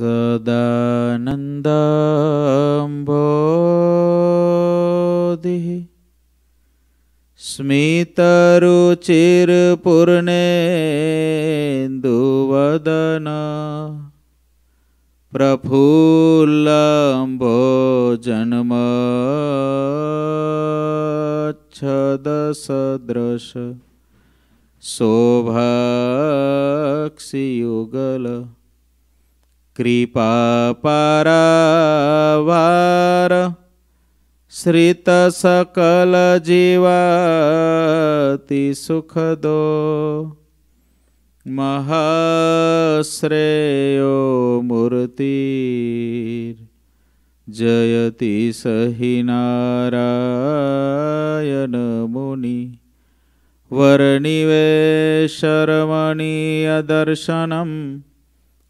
सदानन्दम्भोधिः स्मितरुचिर्पूर्णेन्दुवदन प्रफुल्लम्भोजन्मच्छदसदृश शोभाक्षियुगल કૃપા પરવાર શ્રીત સકલ જીવાતિ સુખદો મહાશ્રેયો મૂર્તિ જયતિ સહિ નારાયણ મુનિ વર્ણિવે શરમણીય દર્શનમ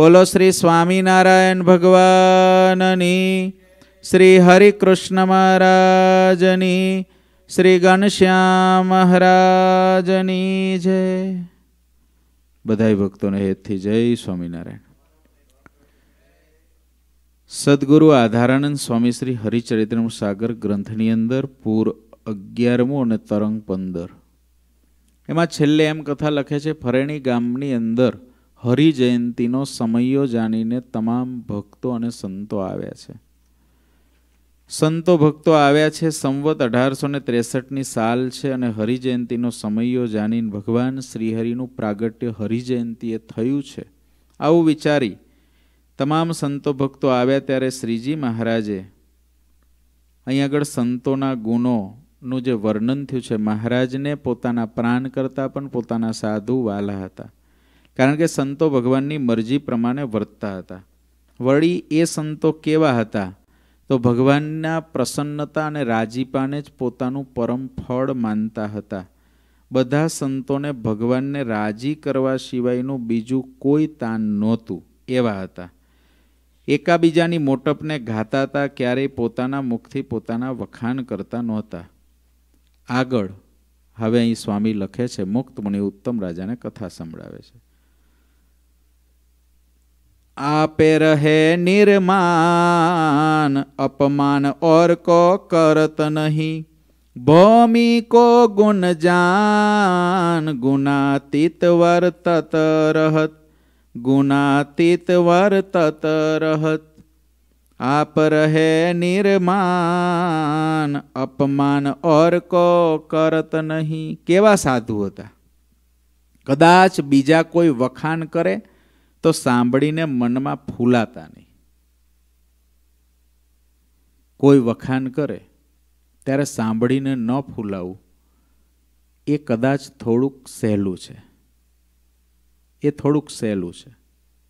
બોલો શ્રી સ્વામિનારાયણ ભગવાનની શ્રી હરિકૃષ્ણ મહારાજની શ્રી ઘનશ્યામ મહારાજની જય બધા ભક્તોને હેતથી જય સ્વામિનારાયણ સદગુરુ આધારાનંદ સ્વામી શ્રી હરિચરિત્રમ સાગર ગ્રંથની અંદર પૂર અગિયારમું અને તરંગ પંદર એમાં છેલ્લે એમ કથા લખે છે ફરેણી ગામની અંદર હરિજયંતિનો સમયો જાણીને તમામ ભક્તો અને સંતો આવ્યા છે સંતો ભક્તો આવ્યા છે સંવત અઢારસો ને ત્રેસઠની સાલ છે અને હરિજયંતિનો સમયો જાણીને ભગવાન શ્રીહરિનું પ્રાગટ્ય હરિજયંતિએ થયું છે આવું વિચારી તમામ સંતો ભક્તો આવ્યા ત્યારે શ્રીજી મહારાજે અહીં આગળ સંતોના ગુણોનું જે વર્ણન થયું છે મહારાજને પોતાના પ્રાણ કરતાં પણ પોતાના સાધુ વાલા હતા કારણ કે સંતો ભગવાનની મરજી પ્રમાણે વર્તતા હતા વળી એ સંતો કેવા હતા તો ભગવાનના પ્રસન્નતા અને રાજીપાને જ પોતાનું પરમ ફળ માનતા હતા બધા સંતોને ભગવાનને રાજી કરવા સિવાયનું બીજું કોઈ તાન નહોતું એવા હતા એકાબીજાની મોટપને ઘાતા હતા ક્યારેય પોતાના મુખથી પોતાના વખાણ કરતા નહોતા આગળ હવે અહીં સ્વામી લખે છે મુક્તમુનિ ઉત્તમ રાજાને કથા સંભળાવે છે आपे रहे निर्माण अपमान और को करत नहीं भूमि को गुण जान गुणातीत वर्तत रहत गुणातीत वर्तत रहत आप रहे निर्माण अपमान और को करत नहीं केवा साधु होता कदाच बीजा कोई वखान કરે તો સાંભળીને મનમાં ફૂલાતા નહીં કોઈ વખાણ કરે ત્યારે સાંભળીને ન ફૂલાવું એ કદાચ થોડુંક સહેલું છે એ થોડુંક સહેલું છે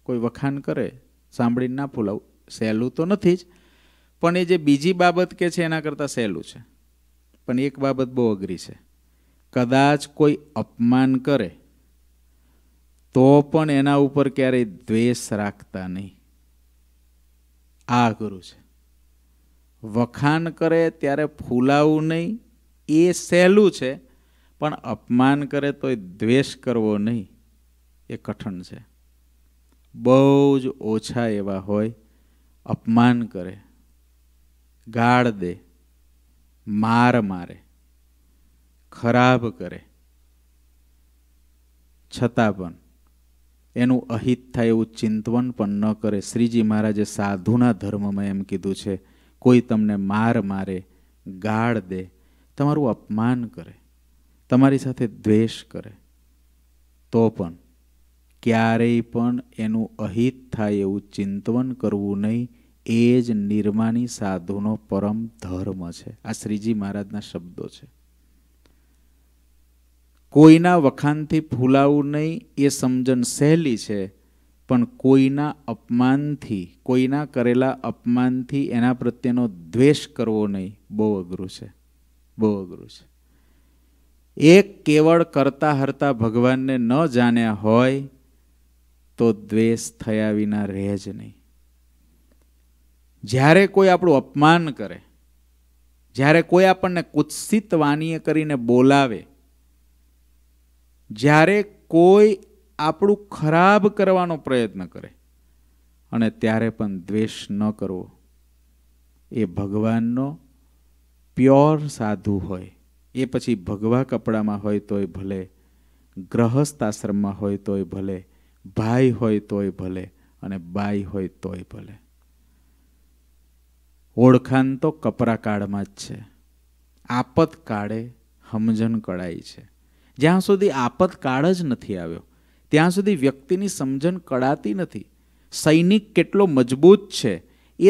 કોઈ વખાણ કરે સાંભળીને ના ફૂલાવું સહેલું તો નથી જ પણ એ જે બીજી બાબત કે છે એના કરતાં સહેલું છે પણ એક બાબત બહુ અઘરી છે કદાચ કોઈ અપમાન કરે તો પણ એના ઉપર ક્યારેય દ્વેષ રાખતા નહીં આ ગુરુ છે વખાણ કરે ત્યારે ફૂલાવું નહીં એ સહેલું છે પણ અપમાન કરે તો દ્વેષ કરવો નહીં એ કઠણ છે બહુ જ ઓછા એવા હોય અપમાન કરે ગાળ દે માર મારે ખરાબ કરે છતાં પણ એનું અહિત થાય એવું ચિંતવન પણ ન કરે શ્રીજી મહારાજે સાધુના ધર્મમાં એમ કીધું છે કોઈ તમને માર મારે ગાળ દે તમારું અપમાન કરે તમારી સાથે દ્વેષ કરે તો પણ ક્યારેય પણ એનું અહિત થાય એવું ચિંતવન કરવું નહીં એ જ નિર્માની સાધુનો પરમ ધર્મ છે આ શ્રીજી મહારાજના શબ્દો છે કોઈના વખાણથી ફૂલાવું નહીં એ સમજણ સહેલી છે પણ કોઈના અપમાનથી કોઈના કરેલા અપમાનથી એના પ્રત્યેનો દ્વેષ કરવો નહીં બહુ અઘરું છે બહુ અઘરું છે એક કેવળ કરતા હરતા ભગવાનને ન જાણ્યા હોય તો દ્વેષ થયા વિના રહે જ નહીં જ્યારે કોઈ આપણું અપમાન કરે જ્યારે કોઈ આપણને કુત્સિત વાણીએ કરીને બોલાવે જ્યારે કોઈ આપણું ખરાબ કરવાનો પ્રયત્ન કરે અને ત્યારે પણ દ્વેષ ન કરવો એ ભગવાનનો પ્યોર સાધુ હોય એ પછી ભગવા કપડામાં હોય તોય ભલે ગ્રહસ્થ આશ્રમમાં હોય તોય ભલે ભાઈ હોય તોય ભલે અને બાઈ હોય તોય ભલે ઓળખાણ તો કપરા કાળમાં જ છે આપત કાળે સમજણ કળાઈ છે જ્યાં સુધી આપતકાળ જ નથી આવ્યો ત્યાં સુધી વ્યક્તિની સમજણ કળાતી નથી સૈનિક કેટલો મજબૂત છે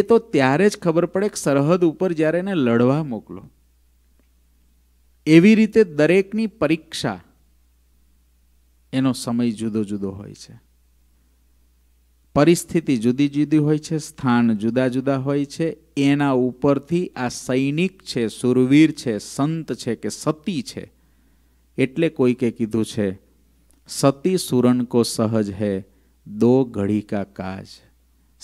એ તો ત્યારે જ ખબર પડે કે સરહદ ઉપર જ્યારે એને લડવા મોકલો એવી રીતે દરેકની પરીક્ષા એનો સમય જુદો જુદો હોય છે પરિસ્થિતિ જુદી જુદી હોય છે સ્થાન જુદા જુદા હોય છે એના ઉપરથી આ સૈનિક છે સુરવીર છે સંત છે કે સતી છે એટલે કોઈકે કીધું છે સતી સુરણ કો સહજ હે દો ઘડી કા કાજ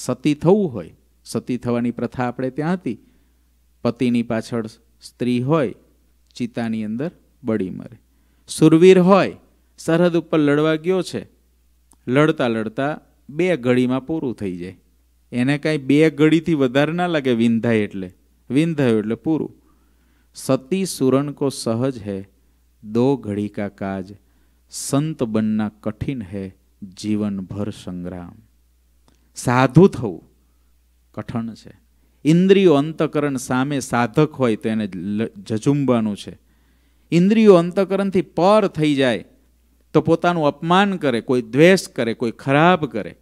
સતી થવું હોય સતી થવાની પ્રથા આપણે ત્યાં હતી પતિની પાછળ સ્ત્રી હોય ચિતાની અંદર બળી મરે સુરવીર હોય સરહદ ઉપર લડવા ગયો છે લડતા લડતા બે ઘડીમાં પૂરું થઈ જાય એને કાંઈ બે ઘડીથી વધારે ના લાગે વિંધાય એટલે વિંધાયું એટલે પૂરું સતી સુરણ કો સહજ હૈ દો घड़ी का काज સંત બનના કઠિન હે જીવનભર સંગ્રામ સાધુ થવું કઠણ છે ઇન્દ્રિયો અંતકરણ સામે સાધક હોય તો એને જજુંબવાનું છે ઇન્દ્રિયો અંતકરણથી પર થઈ જાય તો પોતાનું અપમાન કરે કોઈ દ્વેષ કરે કોઈ ખરાબ કરે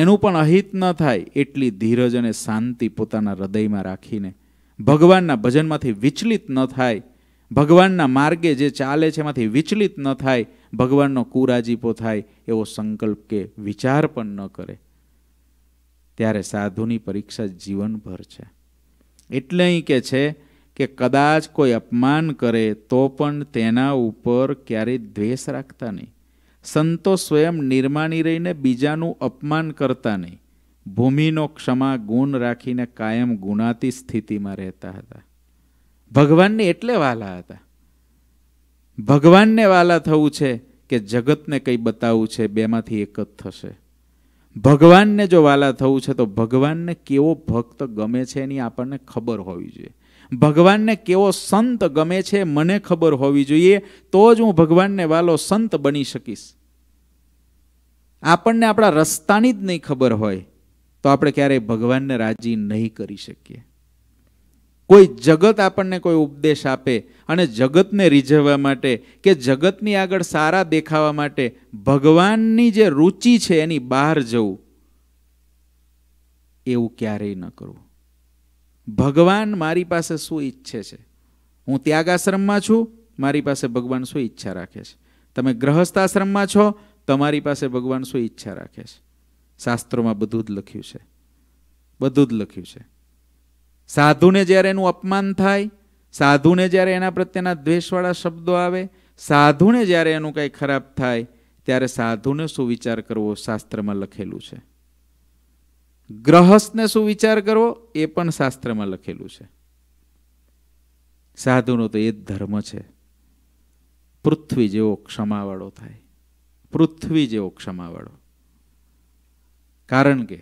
એનું પણ અહિત ન થાય એટલી ધીરજ અને શાંતિ પોતાના હૃદયમાં રાખીને ભગવાનના ભજનમાંથી વિચલિત ન થાય ભગવાનના માર્ગે જે ચાલે છે એમાંથી વિચલિત ન થાય ભગવાનનો કુરાજીપો થાય એવો સંકલ્પ કે વિચાર પણ ન કરે ત્યારે સાધુની પરીક્ષા જીવનભર છે એટલે અહીં કે છે કે કદાચ કોઈ અપમાન કરે તો પણ તેના ઉપર ક્યારેય દ્વેષ રાખતા નહીં સંતો સ્વયં નિર્માણી રહીને બીજાનું અપમાન કરતા નહીં ભૂમિનો ક્ષમા ગુણ રાખીને કાયમ ગુણાતી સ્થિતિમાં રહેતા હતા ભગવાનને એટલે વાલા હતા ભગવાનને વાલા થવું છે કે જગતને કંઈ બતાવવું છે બેમાંથી એક જ થશે ભગવાનને જો વાલા થવું છે તો ભગવાનને કેવો ભક્ત ગમે છે એની આપણને ખબર હોવી જોઈએ ભગવાનને કેવો સંત ગમે છે મને ખબર હોવી જોઈએ તો જ હું ભગવાનને વાલો સંત બની શકીશ આપણને આપણા રસ્તાની જ નહીં ખબર હોય તો આપણે ક્યારેય ભગવાનને રાજી નહીં કરી શકીએ કોઈ જગત આપણને કોઈ ઉપદેશ આપે અને જગતને રીઝવવા માટે કે જગતની આગળ સારા દેખાવા માટે ભગવાનની જે રુચિ છે એની બહાર જવું એવું ક્યારેય ન કરવું ભગવાન મારી પાસે શું ઈચ્છે છે હું ત્યાગાશ્રમમાં છું મારી પાસે ભગવાન શું ઈચ્છા રાખે છે તમે ગ્રહસ્થ આશ્રમમાં છો તમારી પાસે ભગવાન શું ઈચ્છા રાખે છે શાસ્ત્રોમાં બધું જ લખ્યું છે બધું જ લખ્યું છે સાધુને જ્યારે એનું અપમાન થાય સાધુને જ્યારે એના પ્રત્યેના દ્વેષવાળા શબ્દો આવે સાધુને જ્યારે એનું કંઈ ખરાબ થાય ત્યારે સાધુને શું વિચાર કરવો શાસ્ત્રમાં લખેલું છે ગ્રહસ્થને શું વિચાર કરવો એ પણ શાસ્ત્રમાં લખેલું છે સાધુનો તો એ જ ધર્મ છે પૃથ્વી જેવો ક્ષમાવાળો થાય પૃથ્વી જેવો ક્ષમાવાળો કારણ કે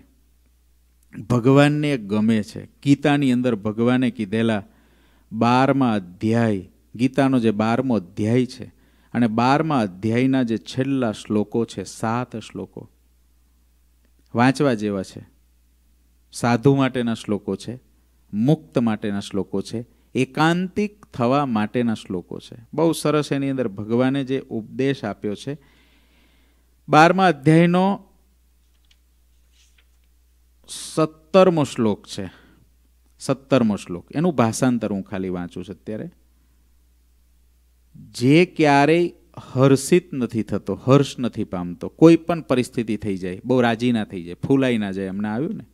ભગવાનને ગમે છે ગીતાની અંદર ભગવાને કીધેલા બારમા અધ્યાય ગીતાનો જે બારમો અધ્યાય છે અને બારમા અધ્યાયના જે છેલ્લા શ્લોકો છે સાત શ્લોકો વાંચવા જેવા છે સાધુ માટેના શ્લોકો છે મુક્ત માટેના શ્લોકો છે એકાંતિક થવા માટેના શ્લોકો છે બહુ સરસ એની અંદર ભગવાને જે ઉપદેશ આપ્યો છે બારમા અધ્યાયનો સત્તરમો શ્લોક છે સત્તરમો શ્લોક એનું ભાષાંતર હું ખાલી વાંચું છું અત્યારે જે ક્યારેય હર્ષિત નથી થતો હર્ષ નથી પામતો કોઈ પણ પરિસ્થિતિ થઈ જાય બહુ રાજી ના થઈ જાય ફૂલાઈ ના જાય એમને આવ્યું ને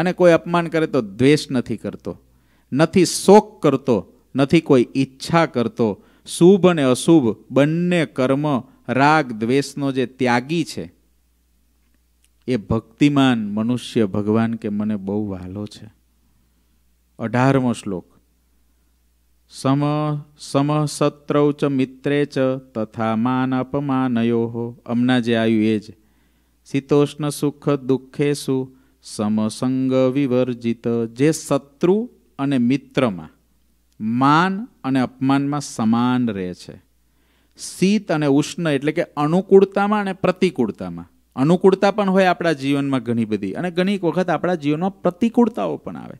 અને કોઈ અપમાન કરે તો દ્વેષ નથી કરતો નથી શોક કરતો નથી કોઈ ઈચ્છા કરતો શુભ અને અશુભ બંને કર્મ રાગ દ્વેષનો જે ત્યાગી છે એ ભક્તિમાન મનુષ્ય ભગવાન કે મને બહુ વહાલો છે અઢારમો શ્લોક સમ સમ શત્રૌ ચ મિત્રે ચ તથા માન અપમાનયો હમણાં જે આવ્યું એ જ શીતોષ્ણ સુખ દુઃખે દુઃખેશુ સમસંગ વિવર્જિત જે શત્રુ અને મિત્રમાં માન અને અપમાનમાં સમાન રહે છે શીત અને ઉષ્ણ એટલે કે અનુકૂળતામાં અને પ્રતિકૂળતામાં અનુકૂળતા પણ હોય આપણા જીવનમાં ઘણી બધી અને ઘણીક વખત આપણા જીવનમાં પ્રતિકૂળતાઓ પણ આવે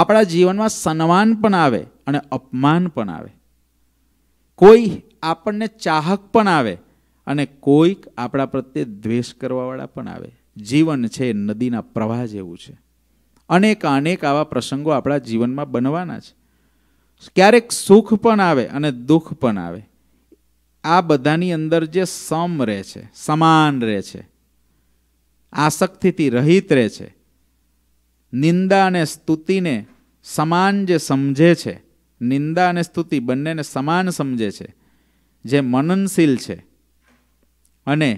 આપણા જીવનમાં સન્માન પણ આવે અને અપમાન પણ આવે કોઈ આપણને ચાહક પણ આવે અને કોઈક આપણા પ્રત્યે દ્વેષ કરવાવાળા પણ આવે જીવન છે નદીના પ્રવાહ જેવું છે અનેક અનેક આવા પ્રસંગો આપણા જીવનમાં બનવાના છે ક્યારેક સુખ પણ આવે અને દુઃખ પણ આવે આ બધાની અંદર જે સમ રહે છે સમાન રહે છે આસક્તિથી રહિત રહે છે નિંદા અને સ્તુતિને સમાન જે સમજે છે નિંદા અને સ્તુતિ બંનેને સમાન સમજે છે જે મનનશીલ છે અને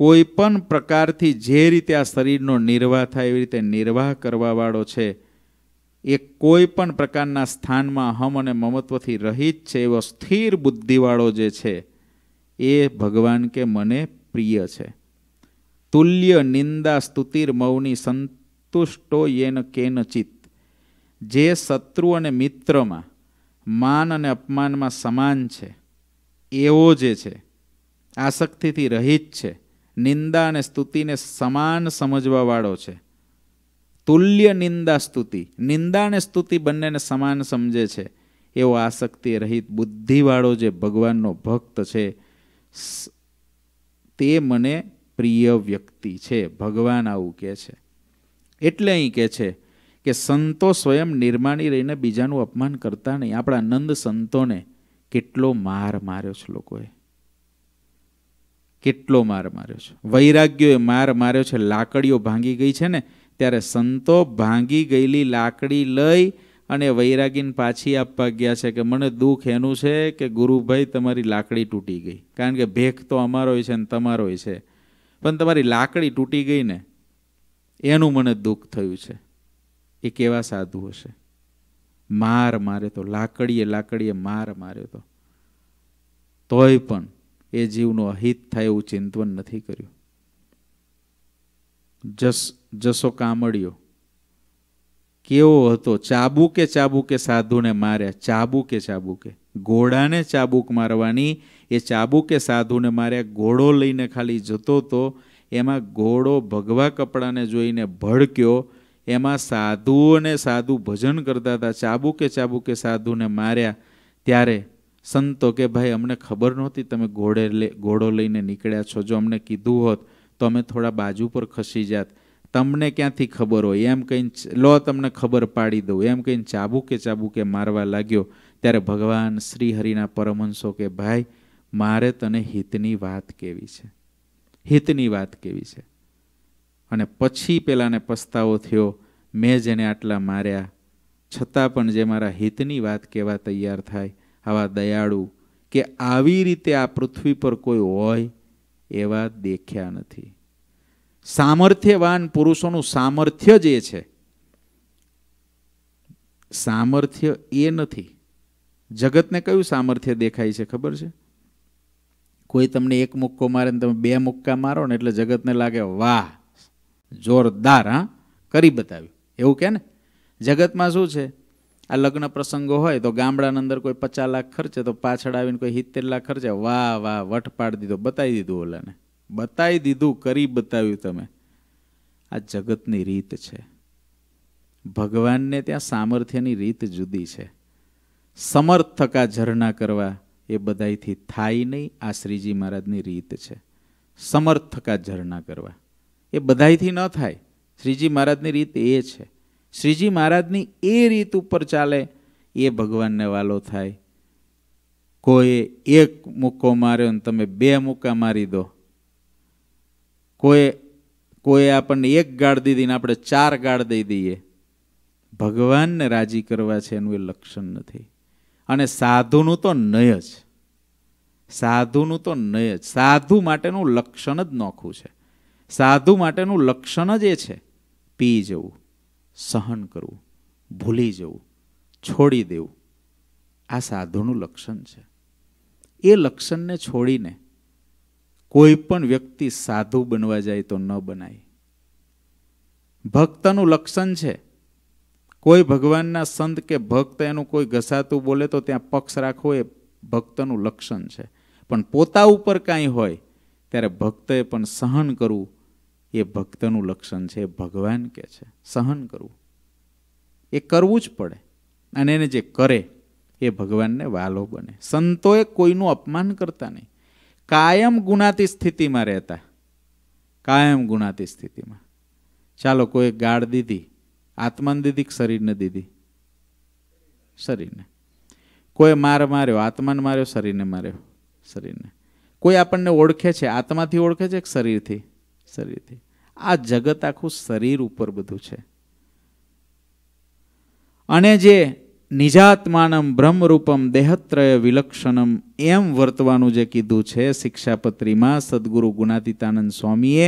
કોઈ પણ પ્રકારથી જે રીતે આ શરીરનો નિર્વાહ થાય એવી રીતે નિર્વાહ કરવાવાળો છે એ કોઈ પણ પ્રકારના સ્થાનમાં અહમ અને મમત્વથી રહિત છે એવો સ્થિર બુદ્ધિવાળો જે છે એ ભગવાન કે મને પ્રિય છે તુલ્ય નિંદા સ્તુતિર મૌની સંતુષ્ટો યેન કેન ચિત્ત જે શત્રુ અને મિત્રમાં માન અને અપમાનમાં સમાન છે એવો જે છે આસક્તિથી રહિત છે નિંદા અને સ્તુતિને સમાન સમજવાવાળો છે તુલ્ય નિંદા સ્તુતિ નિંદા અને સ્તુતિ બંનેને સમાન સમજે છે એવો આસક્તિ રહિત બુદ્ધિવાળો જે ભગવાનનો ભક્ત છે તે મને પ્રિય વ્યક્તિ છે ભગવાન આવું કહે છે એટલે અહીં કહે છે કે સંતો સ્વયં નિર્માણી રહીને બીજાનું અપમાન કરતા નહીં આપણા નંદ સંતોને કેટલો માર માર્યો છે લોકોએ કેટલો માર માર્યો છે વૈરાગ્યોએ માર માર્યો છે લાકડીઓ ભાંગી ગઈ છે ને ત્યારે સંતો ભાંગી ગયેલી લાકડી લઈ અને વૈરાગીને પાછી આપવા ગયા છે કે મને દુઃખ એનું છે કે ગુરુભાઈ તમારી લાકડી તૂટી ગઈ કારણ કે ભેખ તો અમારોય છે ને તમારોય છે પણ તમારી લાકડી તૂટી ગઈ ને એનું મને દુઃખ થયું છે એ કેવા સાધુ હશે માર માર્યો તો લાકડીએ લાકડીએ માર માર્યો તો તોય પણ એ જીવનું અહિત થાય એવું ચિંતવન નથી કર્યું જસ જસો કામડ્યો કેવો હતો ચાબુકે ચાબુકે સાધુને માર્યા ચાબુકે ચાબુકે ઘોડાને ચાબુક મારવાની એ ચાબુકે સાધુને માર્યા ઘોડો લઈને ખાલી જતો હતો એમાં ઘોડો ભગવા કપડાને જોઈને ભડક્યો એમાં સાધુઓને સાધુ ભજન કરતા હતા ચાબુકે ચાબુકે સાધુને માર્યા ત્યારે સંતો કે ભાઈ અમને ખબર નહોતી તમે ઘોડે લે ઘોડો લઈને નીકળ્યા છો જો અમને કીધું હોત તો અમે થોડા બાજુ પર ખસી જાત તમને ક્યાંથી ખબર હોય એમ કંઈ લો તમને ખબર પાડી દઉં એમ કહીને ચાબુકે ચાબુકે મારવા લાગ્યો ત્યારે ભગવાન શ્રીહરિના પરમહંસો કે ભાઈ મારે તને હિતની વાત કેવી છે હિતની વાત કેવી છે અને પછી પેલાને પસ્તાવો થયો મેં જેને આટલા માર્યા છતાં પણ જે મારા હિતની વાત કહેવા તૈયાર થાય આવા દયાળુ કે આવી રીતે આ પૃથ્વી પર કોઈ હોય એવા દેખ્યા નથી સામર્થ્યવાન પુરુષોનું સામર્થ્ય જે છે સામર્થ્ય એ નથી જગતને કયું સામર્થ્ય દેખાય છે ખબર છે કોઈ તમને એક મુક્કો મારે તમે બે મુક્કા મારો ને એટલે જગતને લાગે વાહ જોરદાર હા કરી બતાવ્યું એવું કે ને જગતમાં શું છે આ લગ્ન પ્રસંગો હોય તો ગામડાના અંદર કોઈ પચાસ લાખ ખર્ચે તો પાછળ આવીને કોઈ સિત્તેર લાખ ખર્ચે વાહ વાહ વટ પાડી દીધો બતાવી દીધું ઓલાને બતાવી દીધું કરી બતાવ્યું તમે આ જગતની રીત છે ભગવાનને ત્યાં સામર્થ્યની રીત જુદી છે સમર્થકા ઝરણા કરવા એ બધાથી થાય નહીં આ શ્રીજી મહારાજની રીત છે સમર્થકા ઝરણા કરવા એ બધાથી ન થાય શ્રીજી મહારાજની રીત એ છે શ્રીજી મહારાજની એ રીત ઉપર ચાલે એ ભગવાનને વાલો થાય કોઈએ એક મૂકો માર્યો ને તમે બે મૂકા મારી દો કોઈ કોઈએ આપણને એક ગાળ દીધી ને આપણે ચાર ગાળ દઈ દઈએ ભગવાનને રાજી કરવા છે એનું એ લક્ષણ નથી અને સાધુનું તો નય જ સાધુનું તો નય જ સાધુ માટેનું લક્ષણ જ નોખું છે સાધુ માટેનું લક્ષણ જ એ છે પી જવું સહન કરવું ભૂલી જવું છોડી દેવું આ સાધુનું લક્ષણ છે એ લક્ષણને છોડીને કોઈ પણ વ્યક્તિ સાધુ બનવા જાય તો ન બનાય ભક્તનું લક્ષણ છે કોઈ ભગવાનના સંત કે ભક્ત એનું કોઈ ઘસાતું બોલે તો ત્યાં પક્ષ રાખવો એ ભક્તનું લક્ષણ છે પણ પોતા ઉપર કાંઈ હોય ત્યારે ભક્તએ પણ સહન કરવું એ ભક્તનું લક્ષણ છે એ ભગવાન કે છે સહન કરવું એ કરવું જ પડે અને એને જે કરે એ ભગવાનને વાલો બને સંતોએ કોઈનું અપમાન કરતા નહીં કાયમ ગુણાતી સ્થિતિમાં રહેતા કાયમ ગુણાતી સ્થિતિમાં ચાલો કોઈ ગાળ દીધી આત્માને દીધી કે શરીરને દીધી શરીરને કોઈ માર માર્યો આત્માને માર્યો શરીરને માર્યો શરીરને કોઈ આપણને ઓળખે છે આત્માથી ઓળખે છે કે શરીરથી શરીરથી આ જગત આખું શરીર ઉપર બધું છે અને જે નિજાત્માનમ બ્રહ્મરૂપમ દેહત્રય વિલક્ષણમ એમ વર્તવાનું જે કીધું છે શિક્ષાપત્રીમાં સદગુરુ ગુણાતીતાનંદ સ્વામીએ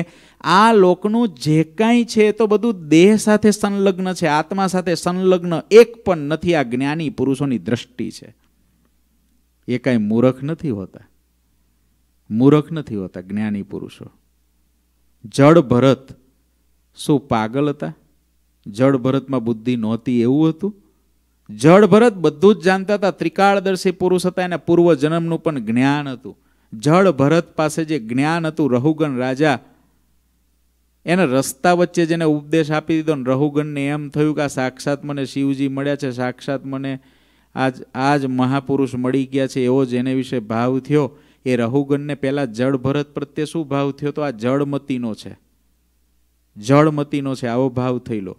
આ લોકનું જે કાંઈ છે તો બધું દેહ સાથે સંલગ્ન છે આત્મા સાથે સંલગ્ન એક પણ નથી આ જ્ઞાની પુરુષોની દ્રષ્ટિ છે એ કાંઈ મૂરખ નથી હોતા મૂરખ નથી હોતા જ્ઞાની પુરુષો જડ ભરત શું પાગલ હતા જળ ભરતમાં બુદ્ધિ નહોતી એવું હતું જળ ભરત બધું જ જાણતા હતા ત્રિકાળદર્શી પુરુષ હતા એના પૂર્વ જન્મનું પણ જ્ઞાન હતું જળ ભરત પાસે જે જ્ઞાન હતું રહુગણ રાજા એને રસ્તા વચ્ચે જેને ઉપદેશ આપી દીધો ને રહુગણને એમ થયું કે આ સાક્ષાત મને શિવજી મળ્યા છે સાક્ષાત મને આજ આજ મહાપુરુષ મળી ગયા છે એવો જ એને વિશે ભાવ થયો એ રહુગણને પહેલાં જળ ભરત પ્રત્યે શું ભાવ થયો તો આ જળમતીનો છે જળમતીનો છે આવો ભાવ થયેલો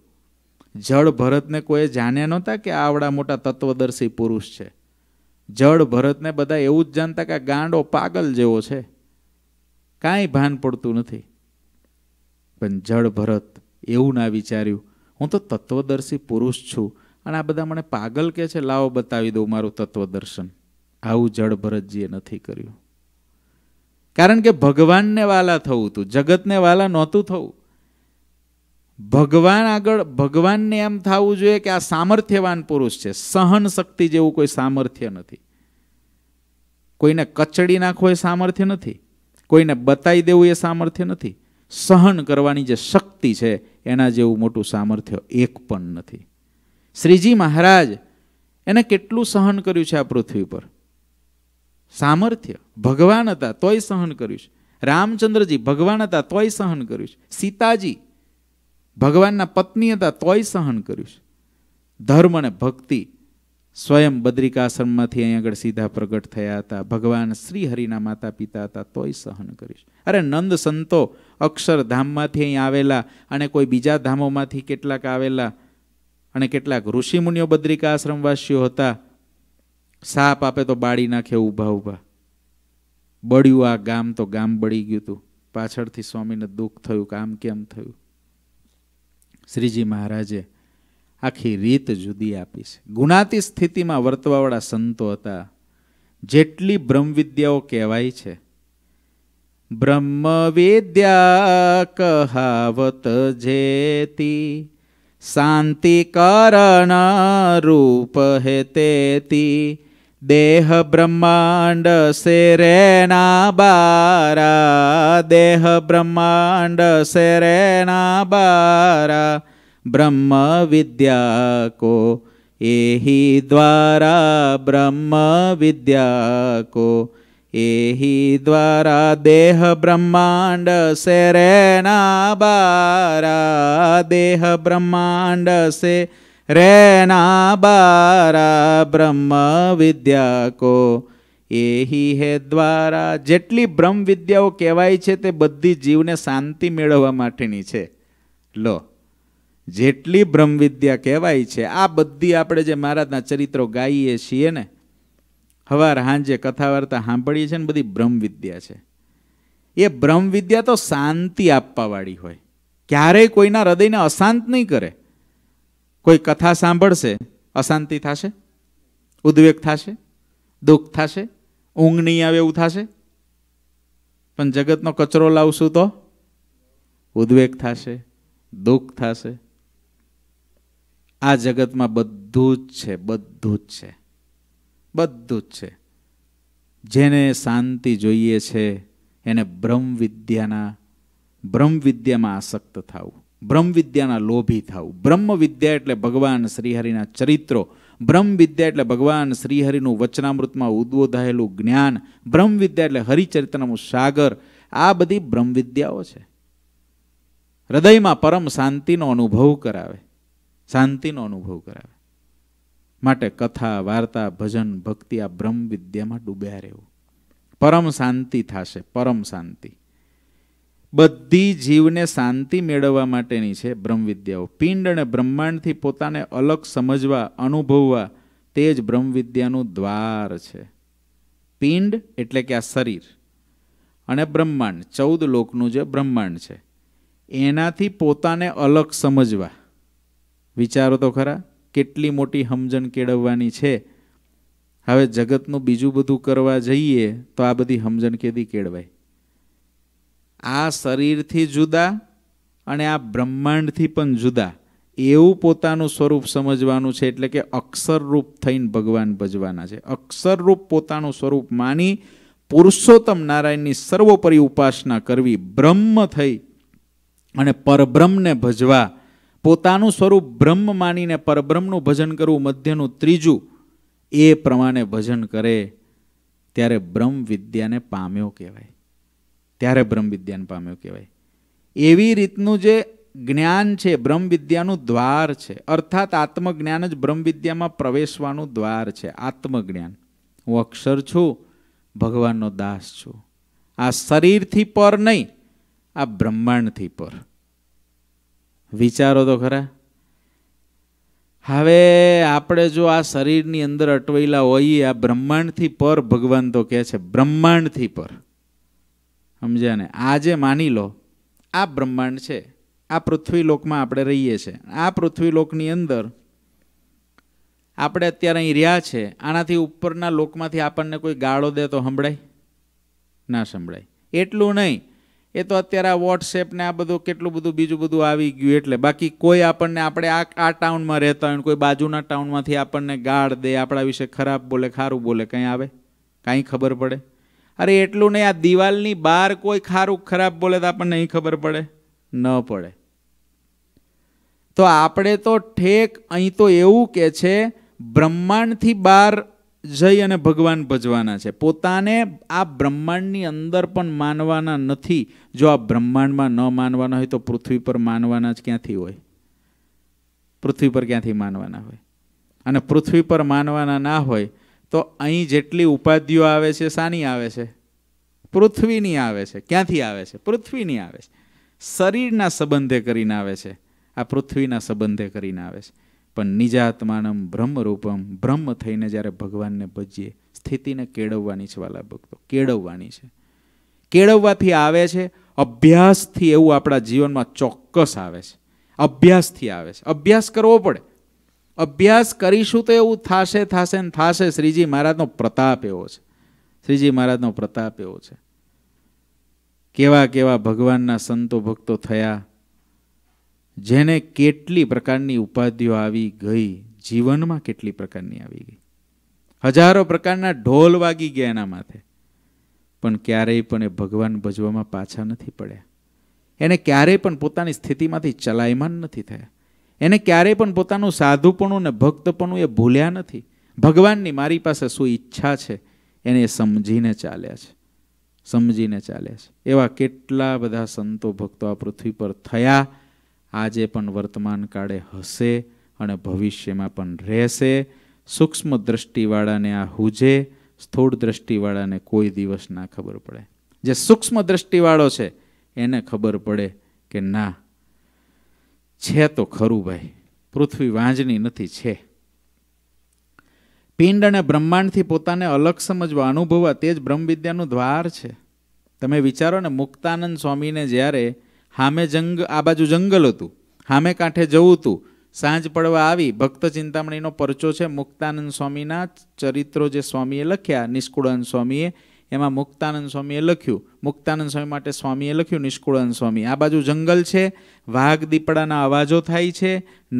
જળ ભરતને કોઈએ જાણ્યા નહોતા કે આવડા મોટા તત્વદર્શી પુરુષ છે જળ ભરતને બધા એવું જ જાણતા કે ગાંડો પાગલ જેવો છે કાંઈ ભાન પડતું નથી પણ જળ ભરત એવું ના વિચાર્યું હું તો તત્વદર્શી પુરુષ છું અને આ બધા મને પાગલ કે છે લાવો બતાવી દઉં મારું તત્વદર્શન આવું જળ ભરતજીએ નથી કર્યું કારણ કે ભગવાનને વાલા થવું હતું જગતને વાલા નહોતું થવું ભગવાન આગળ ભગવાનને એમ થવું જોઈએ કે આ સામર્થ્યવાન પુરુષ છે સહન શક્તિ જેવું કોઈ સામર્થ્ય નથી કોઈને કચડી નાખવો એ સામર્થ્ય નથી કોઈને બતાવી દેવું એ સામર્થ્ય નથી સહન કરવાની જે શક્તિ છે એના જેવું મોટું સામર્થ્ય એક પણ નથી શ્રીજી મહારાજ એને કેટલું સહન કર્યું છે આ પૃથ્વી પર સામર્થ્ય ભગવાન હતા તોય સહન કર્યું છે રામચંદ્રજી ભગવાન હતા તોય સહન કર્યું છે સીતાજી ભગવાનના પત્ની હતા તોય સહન કર્યું છે ધર્મ અને ભક્તિ સ્વયં બદ્રિકાશ્રમમાંથી અહીં આગળ સીધા પ્રગટ થયા હતા ભગવાન શ્રી હરિના માતા પિતા હતા તોય સહન કરીશ અરે નંદ સંતો અક્ષરધામમાંથી અહીં આવેલા અને કોઈ બીજા ધામોમાંથી કેટલાક આવેલા અને કેટલાક ઋષિમુનિઓ બદ્રિકાશ્રમવાસીઓ હતા સાપ આપે તો બાળી નાખે ઊભા ઊભા બળ્યું આ ગામ તો ગામ બળી ગયું હતું પાછળથી સ્વામીને દુઃખ થયું કામ કેમ થયું શ્રીજી મહારાજે આખી રીત જુદી આપી છે ગુણાતી સ્થિતિમાં વર્તવાવાળા સંતો હતા જેટલી બ્રહ્મવિદ્યાઓ કહેવાય છે બ્રહ્મવિદ્યા કહાવત જેતી શાંતિકરણ રૂપ હે તેતી દેહ બ્રહ્માંડ સેરેના બારા દેહ બ્રહ્માંડ સેરેના બારા બ્રહ્મ વિદ્યા કો એહી દ્વારા બ્રહ્મ વિદ્યા કો એહી દ્વારા દેહ બ્રહ્માંડ સેરેના બારા દેહ બ્રહ્માંડ સે रैना बारा બ્રહ્મ વિદ્યા કો એહી હે દ્વારા જેટલી બ્રહ્મ વિદ્યાઓ કહેવાય છે તે બધી જીવને શાંતિ મેળવવા માટેની છે લો જેટલી બ્રહ્મ વિદ્યા કહેવાય છે આ બધી આપણે જે મહારાજના ચરિત્રો ગાઈએ છીએ ને હવાર હાંજે કથા વાર્તા સાંભળીએ છીએ ને બધી બ્રહ્મ વિદ્યા છે એ બ્રહ્મ વિદ્યા તો શાંતિ આપવાવાળી હોય ક્યારેય કોઈના હૃદયને અશાંત નહીં કરે કોઈ કથા સાંભળશે અશાંતિ થશે ઉદ્વેગ થશે દુઃખ થશે ઊંઘ નહીં આવે એવું થશે પણ જગતનો કચરો લાવશું તો ઉદ્વેગ થશે દુઃખ થશે આ જગતમાં બધું જ છે બધું જ છે બધું જ છે જેને શાંતિ જોઈએ છે એને બ્રહ્મ વિદ્યાના બ્રહ્મ વિદ્યામાં આસક્ત થવું બ્રહ્મ વિદ્યાના લોભી થવું બ્રહ્મ વિદ્યા એટલે ભગવાન શ્રીહરિના ચરિત્રો બ્રહ્મ વિદ્યા એટલે ભગવાન શ્રીહરિનું વચનામૃતમાં ઉદ્બોધાયેલું જ્ઞાન બ્રહ્મ વિદ્યા એટલે હરિચરિત્રનું સાગર આ બધી બ્રહ્મ વિદ્યાઓ છે હૃદયમાં પરમ શાંતિનો અનુભવ કરાવે શાંતિનો અનુભવ કરાવે માટે કથા વાર્તા ભજન ભક્તિ આ બ્રહ્મ વિદ્યામાં ડૂબ્યા રહેવું પરમ શાંતિ થશે પરમ શાંતિ બધી જીવને શાંતિ મેળવવા માટેની છે બ્રહ્મવિદ્યાઓ પિંડ અને બ્રહ્માંડથી પોતાને અલગ સમજવા અનુભવવા તે જ બ્રહ્મવિદ્યાનું દ્વાર છે પિંડ એટલે કે આ શરીર અને બ્રહ્માંડ ચૌદ લોકનું જે બ્રહ્માંડ છે એનાથી પોતાને અલગ સમજવા વિચારો તો ખરા કેટલી મોટી સમજણ કેળવવાની છે હવે જગતનું બીજું બધું કરવા જઈએ તો આ બધી સમજણ કેદી કેળવાય આ શરીરથી જુદા અને આ બ્રહ્માંડથી પણ જુદા એવું પોતાનું સ્વરૂપ સમજવાનું છે એટલે કે અક્ષરરૂપ થઈને ભગવાન ભજવાના છે અક્ષરરૂપ પોતાનું સ્વરૂપ માની પુરુષોત્તમ નારાયણની સર્વોપરી ઉપાસના કરવી બ્રહ્મ થઈ અને પરબ્રહ્મને ભજવા પોતાનું સ્વરૂપ બ્રહ્મ માનીને પરબ્રહ્મનું ભજન કરવું મધ્યનું ત્રીજું એ પ્રમાણે ભજન કરે ત્યારે બ્રહ્મ વિદ્યાને પામ્યો કહેવાય ત્યારે બ્રહ્મ વિદ્યાને પામ્યો કહેવાય એવી રીતનું જે જ્ઞાન છે બ્રહ્મ વિદ્યાનું દ્વાર છે અર્થાત આત્મજ્ઞાન જ બ્રહ્મ વિદ્યામાં પ્રવેશવાનું દ્વાર છે આત્મજ્ઞાન હું અક્ષર છું ભગવાનનો દાસ છું આ શરીરથી પર નહીં આ બ્રહ્માંડથી પર વિચારો તો ખરા હવે આપણે જો આ શરીરની અંદર અટવાયેલા હોઈએ આ બ્રહ્માંડથી પર ભગવાન તો કહે છે બ્રહ્માંડથી પર સમજ્યા ને આજે માની લો આ બ્રહ્માંડ છે આ પૃથ્વીલોકમાં આપણે રહીએ છીએ આ પૃથ્વીલોકની અંદર આપણે અત્યારે અહીં રહ્યા છે આનાથી ઉપરના લોકમાંથી આપણને કોઈ ગાળો દે તો સંભળાય ના સંભળાય એટલું નહીં એ તો અત્યારે આ વોટ્સએપ ને આ બધું કેટલું બધું બીજું બધું આવી ગયું એટલે બાકી કોઈ આપણને આપણે આ આ ટાઉનમાં રહેતા હોય કોઈ બાજુના ટાઉનમાંથી આપણને ગાળ દે આપણા વિશે ખરાબ બોલે ખારું બોલે કંઈ આવે કાંઈ ખબર પડે અરે એટલું નહીં આ દિવાલની બહાર કોઈ ખારું ખરાબ બોલે તો આપણને નહીં ખબર પડે ન પડે તો આપણે તો ઠેક અહીં તો એવું કે છે બ્રહ્માંડથી બહાર જઈ અને ભગવાન ભજવાના છે પોતાને આ બ્રહ્માંડની અંદર પણ માનવાના નથી જો આ બ્રહ્માંડમાં ન માનવાના હોય તો પૃથ્વી પર માનવાના જ ક્યાંથી હોય પૃથ્વી પર ક્યાંથી માનવાના હોય અને પૃથ્વી પર માનવાના ના હોય તો અહીં જેટલી ઉપાધિઓ આવે છે શાની આવે છે પૃથ્વીની આવે છે ક્યાંથી આવે છે પૃથ્વીની આવે છે શરીરના સંબંધે કરીને આવે છે આ પૃથ્વીના સંબંધે કરીને આવે છે પણ નિજાત્માનમ બ્રહ્મરૂપમ બ્રહ્મ થઈને જ્યારે ભગવાનને ભજીએ સ્થિતિને કેળવવાની છે વાલા ભક્તો કેળવવાની છે કેળવવાથી આવે છે અભ્યાસથી એવું આપણા જીવનમાં ચોક્કસ આવે છે અભ્યાસથી આવે છે અભ્યાસ કરવો પડે અભ્યાસ કરીશું તો એવું થાશે થાશે ને થાશે શ્રીજી મહારાજનો પ્રતાપ એવો છે શ્રીજી મહારાજનો પ્રતાપ એવો છે કેવા કેવા ભગવાનના સંતો ભક્તો થયા જેને કેટલી પ્રકારની ઉપાધિઓ આવી ગઈ જીવનમાં કેટલી પ્રકારની આવી ગઈ હજારો પ્રકારના ઢોલ વાગી ગયા એના માથે પણ ક્યારેય પણ એ ભગવાન ભજવામાં પાછા નથી પડ્યા એને ક્યારેય પણ પોતાની સ્થિતિમાંથી ચલાયમાન નથી થયા એને ક્યારેય પણ પોતાનું સાધુપણું ને ભક્તપણું એ ભૂલ્યા નથી ભગવાનની મારી પાસે શું ઈચ્છા છે એને સમજીને ચાલ્યા છે સમજીને ચાલ્યા છે એવા કેટલા બધા સંતો ભક્તો આ પૃથ્વી પર થયા આજે પણ વર્તમાન કાળે હશે અને ભવિષ્યમાં પણ રહેશે સૂક્ષ્મ દ્રષ્ટિવાળાને આ હુજે સ્થૂળ દ્રષ્ટિવાળાને કોઈ દિવસ ના ખબર પડે જે સૂક્ષ્મ દ્રષ્ટિવાળો છે એને ખબર પડે કે ના છે તો ખરું ભાઈ પૃથ્વી વાંજની નથી છે પિંડ અને બ્રહ્માંડથી પોતાને અલગ સમજવા અનુભવવા તે જ બ્રહ્મવિદ્યાનું દ્વાર છે તમે વિચારો ને મુક્તાનંદ સ્વામીને જ્યારે હામે જંગ આ બાજુ જંગલ હતું હામે કાંઠે જવું હતું સાંજ પડવા આવી ભક્ત ચિંતામણીનો પરચો છે મુક્તાનંદ સ્વામીના ચરિત્રો જે સ્વામીએ લખ્યા નિષ્કુળાનંદ સ્વામીએ એમાં મુક્તાનંદ સ્વામીએ લખ્યું મુક્તાનંદ સ્વામી માટે સ્વામીએ લખ્યું નિષ્કુળાનંદ સ્વામી આ બાજુ જંગલ છે વાઘ દીપડાના અવાજો થાય છે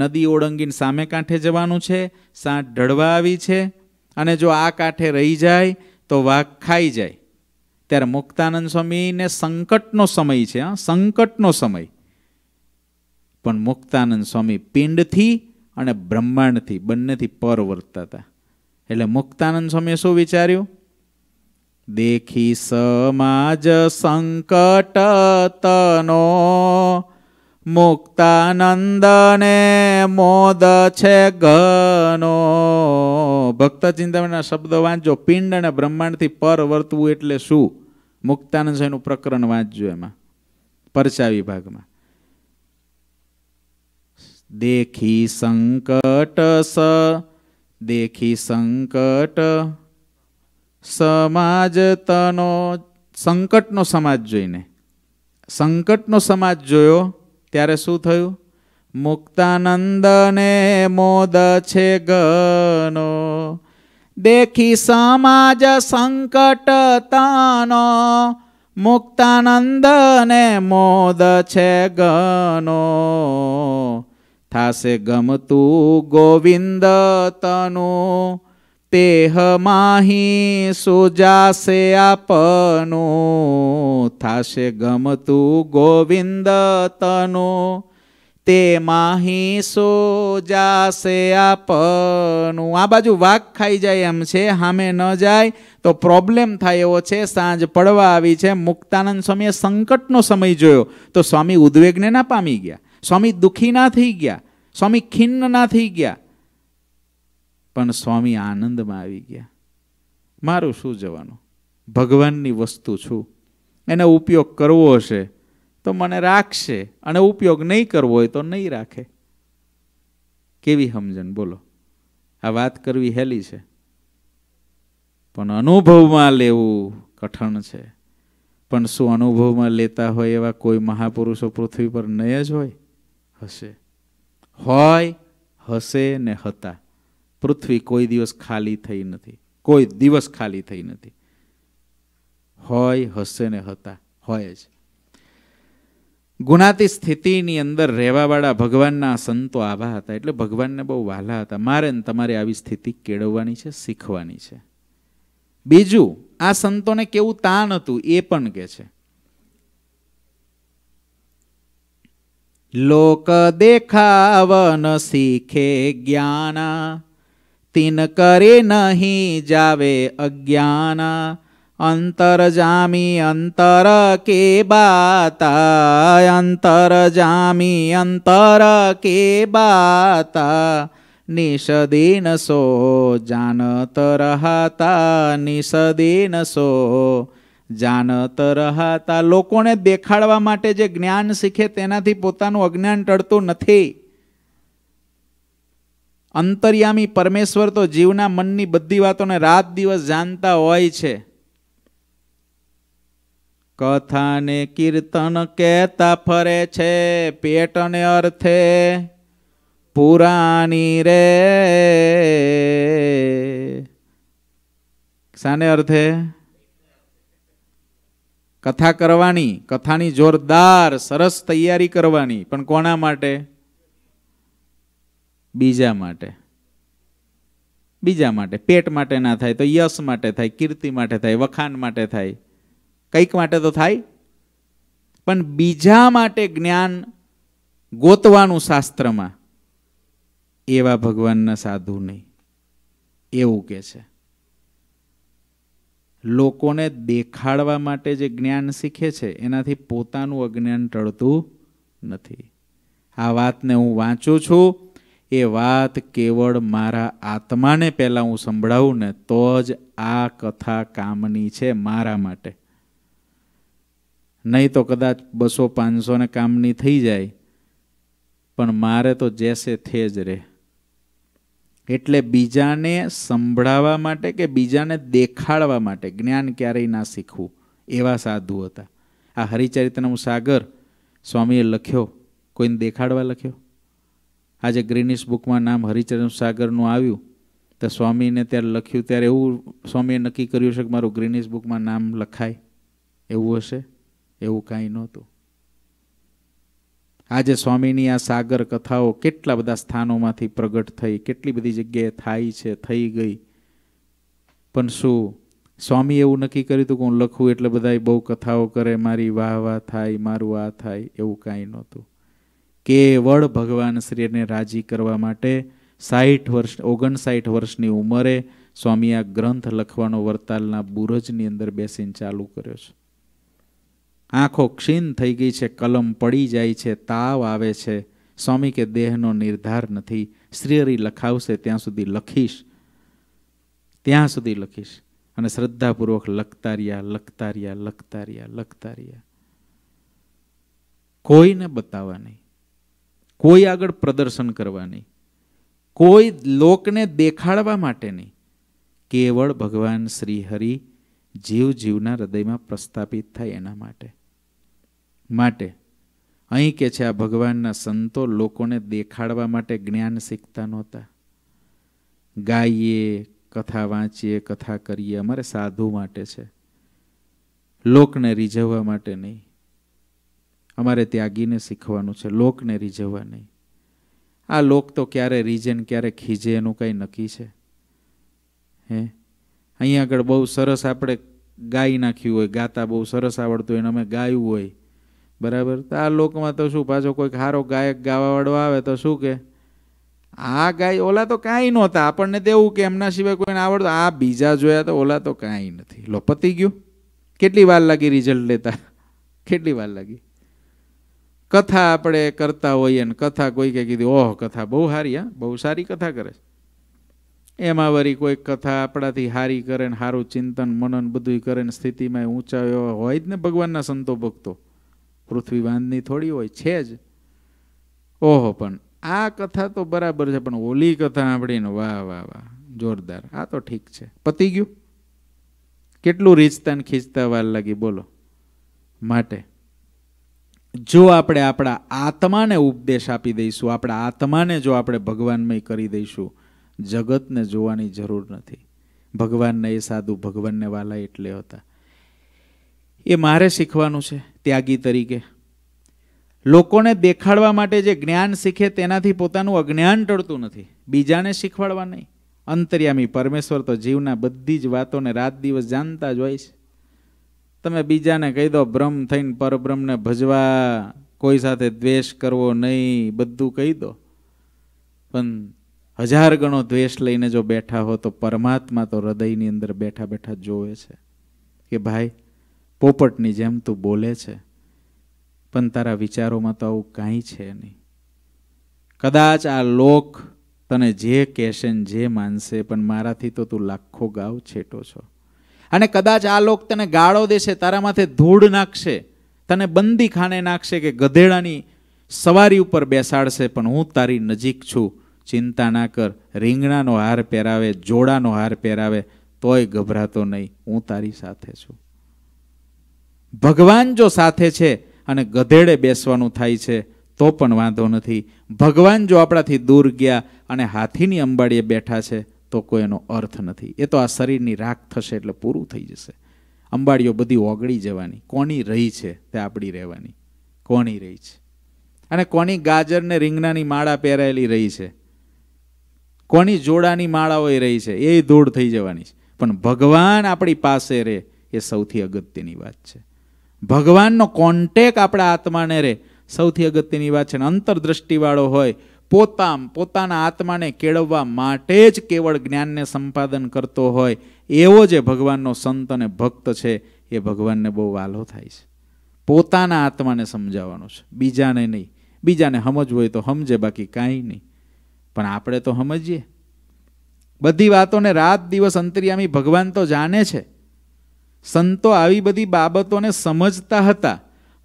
નદી ઓળંગીને સામે કાંઠે જવાનું છે સાંઠ ઢળવા આવી છે અને જો આ કાંઠે રહી જાય તો વાઘ ખાઈ જાય ત્યારે મુક્તાનંદ સ્વામીને સંકટનો સમય છે હા સંકટનો સમય પણ મુક્તાનંદ સ્વામી પિંડથી અને બ્રહ્માંડથી બંનેથી પર વર્તા હતા એટલે મુક્તાનંદ સ્વામીએ શું વિચાર્યું देखि समाज संकट तनो મુક્તાનંદને મોદ છે ઘનો ભક્ત ચિંતામણના શબ્દો વાંચજો પિંડ અને બ્રહ્માંડથી પર વર્તવું એટલે શું મુક્તાનંદ સ્વામીનું પ્રકરણ વાંચજો એમાં પરચા વિભાગમાં દેખી સંકટ સ દેખી સંકટ સમાજ તનો સંકટનો સમાજ જોઈને સંકટનો સમાજ જોયો ત્યારે શું થયું મુક્તાનંદને મોદ છે ગનો દેખી સમાજ સંકટ તાનો મુક્તાનંદને મોદ છે ગનો થાશે ગમતું ગોવિંદ તનું તેહ માહી સુજાશે આપનો થાશે ગમતું ગોવિંદ તનો તે માહી સોજાશે આપનું આ બાજુ વાક ખાઈ જાય એમ છે સામે ન જાય તો પ્રોબ્લેમ થાય એવો છે સાંજ પડવા આવી છે મુક્તાનંદ સ્વામીએ સંકટનો સમય જોયો તો સ્વામી ઉદ્વેગને ના પામી ગયા સ્વામી દુઃખી ના થઈ ગયા સ્વામી ખિન્ન ના થઈ ગયા પણ સ્વામી આનંદમાં આવી ગયા મારું શું જવાનું ભગવાનની વસ્તુ છું એનો ઉપયોગ કરવો હશે તો મને રાખશે અને ઉપયોગ નહીં કરવો હોય તો નહીં રાખે કેવી સમજણ બોલો આ વાત કરવી હેલી છે પણ અનુભવમાં લેવું કઠણ છે પણ શું અનુભવમાં લેતા હોય એવા કોઈ મહાપુરુષો પૃથ્વી પર નહીં જ હોય હશે હોય હશે ને હતા પૃથ્વી કોઈ દિવસ ખાલી થઈ નથી કોઈ દિવસ ખાલી થઈ નથી હોય હશે ને હતા હોય જ ગુણાતી સ્થિતિની અંદર રહેવાવાળા ભગવાનના સંતો આવા હતા એટલે ભગવાનને બહુ વાલા હતા મારે ને તમારે આવી સ્થિતિ કેળવવાની છે શીખવાની છે બીજું આ સંતોને કેવું તાણ હતું એ પણ કે છે લોક દેખાવન શીખે જ્ઞાના તિન કરે નહીં જાવે અજ્ઞાન અંતરજામી અંતર કે બાતા અંતરજામી અંતર કે બાતા નિષદેન સો જાનત રહાતા નિષદેન સો જાનત રહાતા લોકોને દેખાડવા માટે જે જ્ઞાન શીખે તેનાથી પોતાનું અજ્ઞાન ટળતું નથી અંતર્યામી પરમેશ્વર તો જીવના મનની બધી વાતોને રાત દિવસ જાણતા હોય છે કથાને કીર્તન કેતા ફરે છે પેટને અર્થે પુરાણી રે શાને અર્થે કથા કરવાની કથાની જોરદાર સરસ તૈયારી કરવાની પણ કોના માટે બીજા માટે બીજા માટે પેટ માટે ના થાય તો યશ માટે થાય કીર્તિ માટે થાય વખાણ માટે થાય કંઈક માટે તો થાય પણ બીજા માટે જ્ઞાન ગોતવાનું શાસ્ત્રમાં એવા ભગવાનના સાધુ નહીં એવું કે છે લોકોને દેખાડવા માટે જે જ્ઞાન શીખે છે એનાથી પોતાનું અજ્ઞાન ટળતું નથી આ વાતને હું વાંચું છું એ વાત કેવળ મારા આત્માને પહેલાં હું સંભળાવું ને તો જ આ કથા કામની છે મારા માટે નહીં તો કદાચ બસો પાંચસોને કામની થઈ જાય પણ મારે તો જેસે થે જ રહે એટલે બીજાને સંભળાવવા માટે કે બીજાને દેખાડવા માટે જ્ઞાન ક્યારેય ના શીખવું એવા સાધુ હતા આ હરિચરિત્રનું સાગર સ્વામીએ લખ્યો કોઈને દેખાડવા લખ્યો આજે ગ્રીનિશ બુકમાં નામ હરિચરણ સાગરનું આવ્યું તો સ્વામીને ત્યારે લખ્યું ત્યારે એવું સ્વામીએ નક્કી કર્યું છે કે મારું ગ્રીનિશ બુકમાં નામ લખાય એવું હશે એવું કાંઈ નહોતું આજે સ્વામીની આ સાગર કથાઓ કેટલા બધા સ્થાનોમાંથી પ્રગટ થઈ કેટલી બધી જગ્યાએ થાય છે થઈ ગઈ પણ શું સ્વામી એવું નક્કી કર્યું હતું કે હું લખું એટલે બધા બહુ કથાઓ કરે મારી વાહ વાહ થાય મારું આ થાય એવું કાંઈ નહોતું કેવળ ભગવાન શ્રીને રાજી કરવા માટે સાહીઠ વર્ષ ઓગણસાઠ વર્ષની ઉંમરે સ્વામી આ ગ્રંથ લખવાનો વરતાલના બુરજની અંદર બેસીને ચાલુ કર્યો છે આંખો ક્ષીણ થઈ ગઈ છે કલમ પડી જાય છે તાવ આવે છે સ્વામી કે દેહનો નિર્ધાર નથી શ્રીહરી લખાવશે ત્યાં સુધી લખીશ ત્યાં સુધી લખીશ અને શ્રદ્ધાપૂર્વક લખતા રહ્યા લખતા રહ્યા લખતા રહ્યા લખતા રહ્યા કોઈને બતાવવા નહીં કોઈ આગળ પ્રદર્શન કરવા નહીં કોઈ લોકને દેખાડવા માટે નહીં કેવળ ભગવાન શ્રી હરિ જીવ જીવના હૃદયમાં પ્રસ્થાપિત થાય એના માટે માટે અહીં કે છે આ ભગવાનના સંતો લોકોને દેખાડવા માટે જ્ઞાન શીખતા નહોતા ગાઈએ કથા વાંચીએ કથા કરીએ અમારે સાધુ માટે છે લોકને રીઝવવા માટે નહીં અમારે ત્યાગીને શીખવાનું છે લોકને રીઝવવા નહીં આ લોક તો ક્યારે રીઝે ને ક્યારે ખીજે એનું કંઈ નક્કી છે હે અહીંયા આગળ બહુ સરસ આપણે ગાઈ નાખ્યું હોય ગાતા બહુ સરસ આવડતું હોય અને અમે ગાયું હોય બરાબર તો આ લોકમાં તો શું પાછો કોઈક સારો ગાયક ગાવાવાળો આવે તો શું કે આ ગાય ઓલા તો કાંઈ નહોતા આપણને દેવું કે એમના સિવાય કોઈને આવડતું આ બીજા જોયા તો ઓલા તો કાંઈ નથી લો પતી ગયું કેટલી વાર લાગી રિઝલ્ટ લેતા કેટલી વાર લાગી કથા આપણે કરતા હોઈએ ને કથા કોઈકે કીધી ઓહ કથા બહુ સારી હા બહુ સારી કથા કરે એમાં વરી કોઈક કથા આપણાથી હારી કરે ને સારું ચિંતન મનન બધું કરે ને સ્થિતિમાં ઊંચા હોય જ ને ભગવાનના સંતો ભક્તો પૃથ્વી વાંધની થોડી હોય છે જ ઓહો પણ આ કથા તો બરાબર છે પણ ઓલી કથા સાંભળીને વાહ વાહ વાહ જોરદાર આ તો ઠીક છે પતી ગયું કેટલું રીચતા ને ખીચતા વાર લાગી બોલો માટે જો આપણે આપણા આત્માને ઉપદેશ આપી દઈશું આપણા આત્માને જો આપણે ભગવાનમય કરી દઈશું જગતને જોવાની જરૂર નથી ભગવાનને એ સાધુ ભગવાનને વાલા એટલે હતા એ મારે શીખવાનું છે ત્યાગી તરીકે લોકોને દેખાડવા માટે જે જ્ઞાન શીખે તેનાથી પોતાનું અજ્ઞાન ટળતું નથી બીજાને શીખવાડવા નહીં અંતર્યામી પરમેશ્વર તો જીવના બધી જ વાતોને રાત દિવસ જાણતા જ હોય છે તમે બીજાને કહી દો બ્રહ્મ થઈને પરબ્રહ્મને ભજવા કોઈ સાથે દ્વેષ કરવો નહીં બધું કહી દો પણ હજાર ગણો દ્વેષ લઈને જો બેઠા હો તો પરમાત્મા તો હૃદયની અંદર બેઠા બેઠા જોવે છે કે ભાઈ પોપટની જેમ તું બોલે છે પણ તારા વિચારોમાં તો આવું કાંઈ છે નહીં કદાચ આ લોક તને જે કહેશે ને જે માનશે પણ મારાથી તો તું લાખો ગાવ છેટો છો અને કદાચ આ લોક તને ગાળો દેશે તારા માથે ધૂળ નાખશે તને બંદી ખાને નાખશે કે ગધેડાની સવારી ઉપર બેસાડશે પણ હું તારી નજીક છું ચિંતા ના કર રીંગણાનો હાર પહેરાવે જોડાનો હાર પહેરાવે તોય ગભરાતો નહીં હું તારી સાથે છું ભગવાન જો સાથે છે અને ગધેડે બેસવાનું થાય છે તો પણ વાંધો નથી ભગવાન જો આપણાથી દૂર ગયા અને હાથીની અંબાડીએ બેઠા છે તો કોઈ એનો અર્થ નથી એ તો આ શરીરની રાખ થશે એટલે પૂરું થઈ જશે અંબાડીઓ બધી ઓગળી જવાની કોની રહી છે તે આપણી રહેવાની કોની રહી છે અને કોની ગાજર ને રીંગણાની માળા પહેરાયેલી રહી છે કોની જોડાની માળાઓ એ રહી છે એ ધૂળ થઈ જવાની છે પણ ભગવાન આપણી પાસે રહે એ સૌથી અગત્યની વાત છે ભગવાનનો કોન્ટેક આપણા આત્માને રહે સૌથી અગત્યની વાત છે અને અંતરદ્રષ્ટિવાળો હોય પોતા પોતાના આત્માને કેળવવા માટે જ કેવળ જ્ઞાનને સંપાદન કરતો હોય એવો જે ભગવાનનો સંત અને ભક્ત છે એ ભગવાનને બહુ વાલો થાય છે પોતાના આત્માને સમજાવવાનો છે બીજાને નહીં બીજાને સમજવું હોય તો સમજે બાકી કાંઈ નહીં પણ આપણે તો સમજીએ બધી વાતોને રાત દિવસ અંતરિયામી ભગવાન તો જાણે છે સંતો આવી બધી બાબતોને સમજતા હતા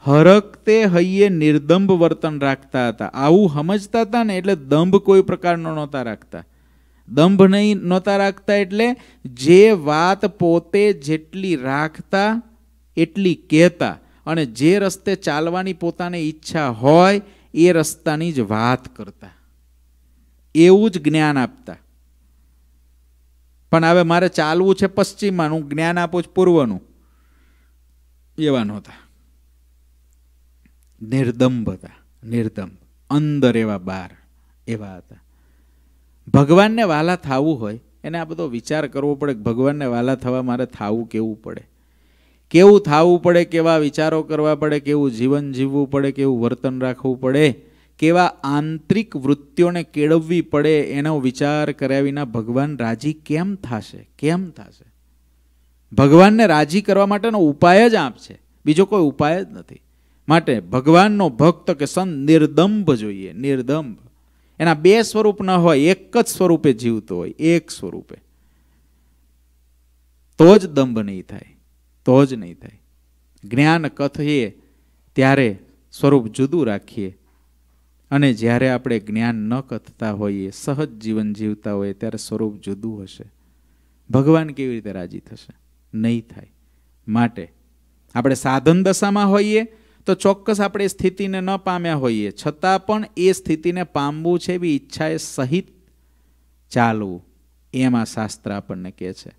હરકતે હૈયે નિર્દંભ વર્તન રાખતા હતા આવું સમજતા હતા ને એટલે દંભ કોઈ પ્રકારનો નહોતા રાખતા દંભ નહીં નહોતા રાખતા એટલે જે વાત પોતે જેટલી રાખતા એટલી કહેતા અને જે રસ્તે ચાલવાની પોતાને ઈચ્છા હોય એ રસ્તાની જ વાત કરતા એવું જ જ્ઞાન આપતા પણ હવે મારે ચાલવું છે પશ્ચિમાનું જ્ઞાન આપું જ પૂર્વનું એવા નહોતા નિર્દંબ હતા નિર્દંભ અંદર એવા બાર એવા હતા ભગવાનને વાલા થવું હોય એને આ બધો વિચાર કરવો પડે કે ભગવાનને વાલા થવા મારે થવું કેવું પડે કેવું થવું પડે કેવા વિચારો કરવા પડે કેવું જીવન જીવવું પડે કેવું વર્તન રાખવું પડે કેવા આંતરિક વૃત્તિઓને કેળવવી પડે એનો વિચાર કર્યા વિના ભગવાન રાજી કેમ થશે કેમ થશે ભગવાનને રાજી કરવા માટેનો ઉપાય જ આપશે બીજો કોઈ ઉપાય જ નથી માટે ભગવાનનો ભક્ત કે સંત નિર્દંભ જોઈએ નિર્દંભ એના બે સ્વરૂપ ન હોય એક જ સ્વરૂપે જીવતો હોય એક સ્વરૂપે તો જ દંભ નહીં થાય તો જ નહીં થાય જ્ઞાન કથએ ત્યારે સ્વરૂપ જુદું રાખીએ અને જ્યારે આપણે જ્ઞાન ન કથતા હોઈએ સહજ જીવન જીવતા હોઈએ ત્યારે સ્વરૂપ જુદું હશે ભગવાન કેવી રીતે રાજી થશે નહીં થાય માટે આપણે સાધન દશામાં હોઈએ તો ચોક્કસ આપણે સ્થિતિને ન પામ્યા હોઈએ છતાં પણ એ સ્થિતિને પામવું છે એવી ઈચ્છાએ સહિત ચાલવું એમાં શાસ્ત્ર આપણને કહે છે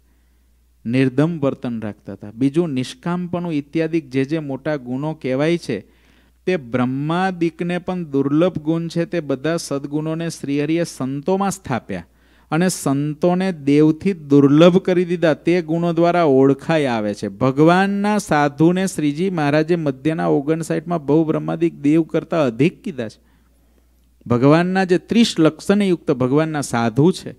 નિર્ધમ વર્તન રાખતા હતા બીજું નિષ્કામપણું ઇત્યાદિક જે જે મોટા ગુણો કહેવાય છે તે બ્રહ્માદિકને પણ દુર્લભ ગુણ છે તે બધા સદગુણોને શ્રીહરિએ સંતોમાં સ્થાપ્યા અને સંતોને દેવથી દુર્લભ કરી દીધા તે ગુણો દ્વારા ઓળખાઈ આવે છે ભગવાનના સાધુને શ્રીજી મહારાજે મધ્યના ઓગણસાઠમાં બહુ બ્રહ્માદિક દેવ કરતાં અધિક કીધા છે ભગવાનના જે ત્રીસ લક્ષણયુક્ત ભગવાનના સાધુ છે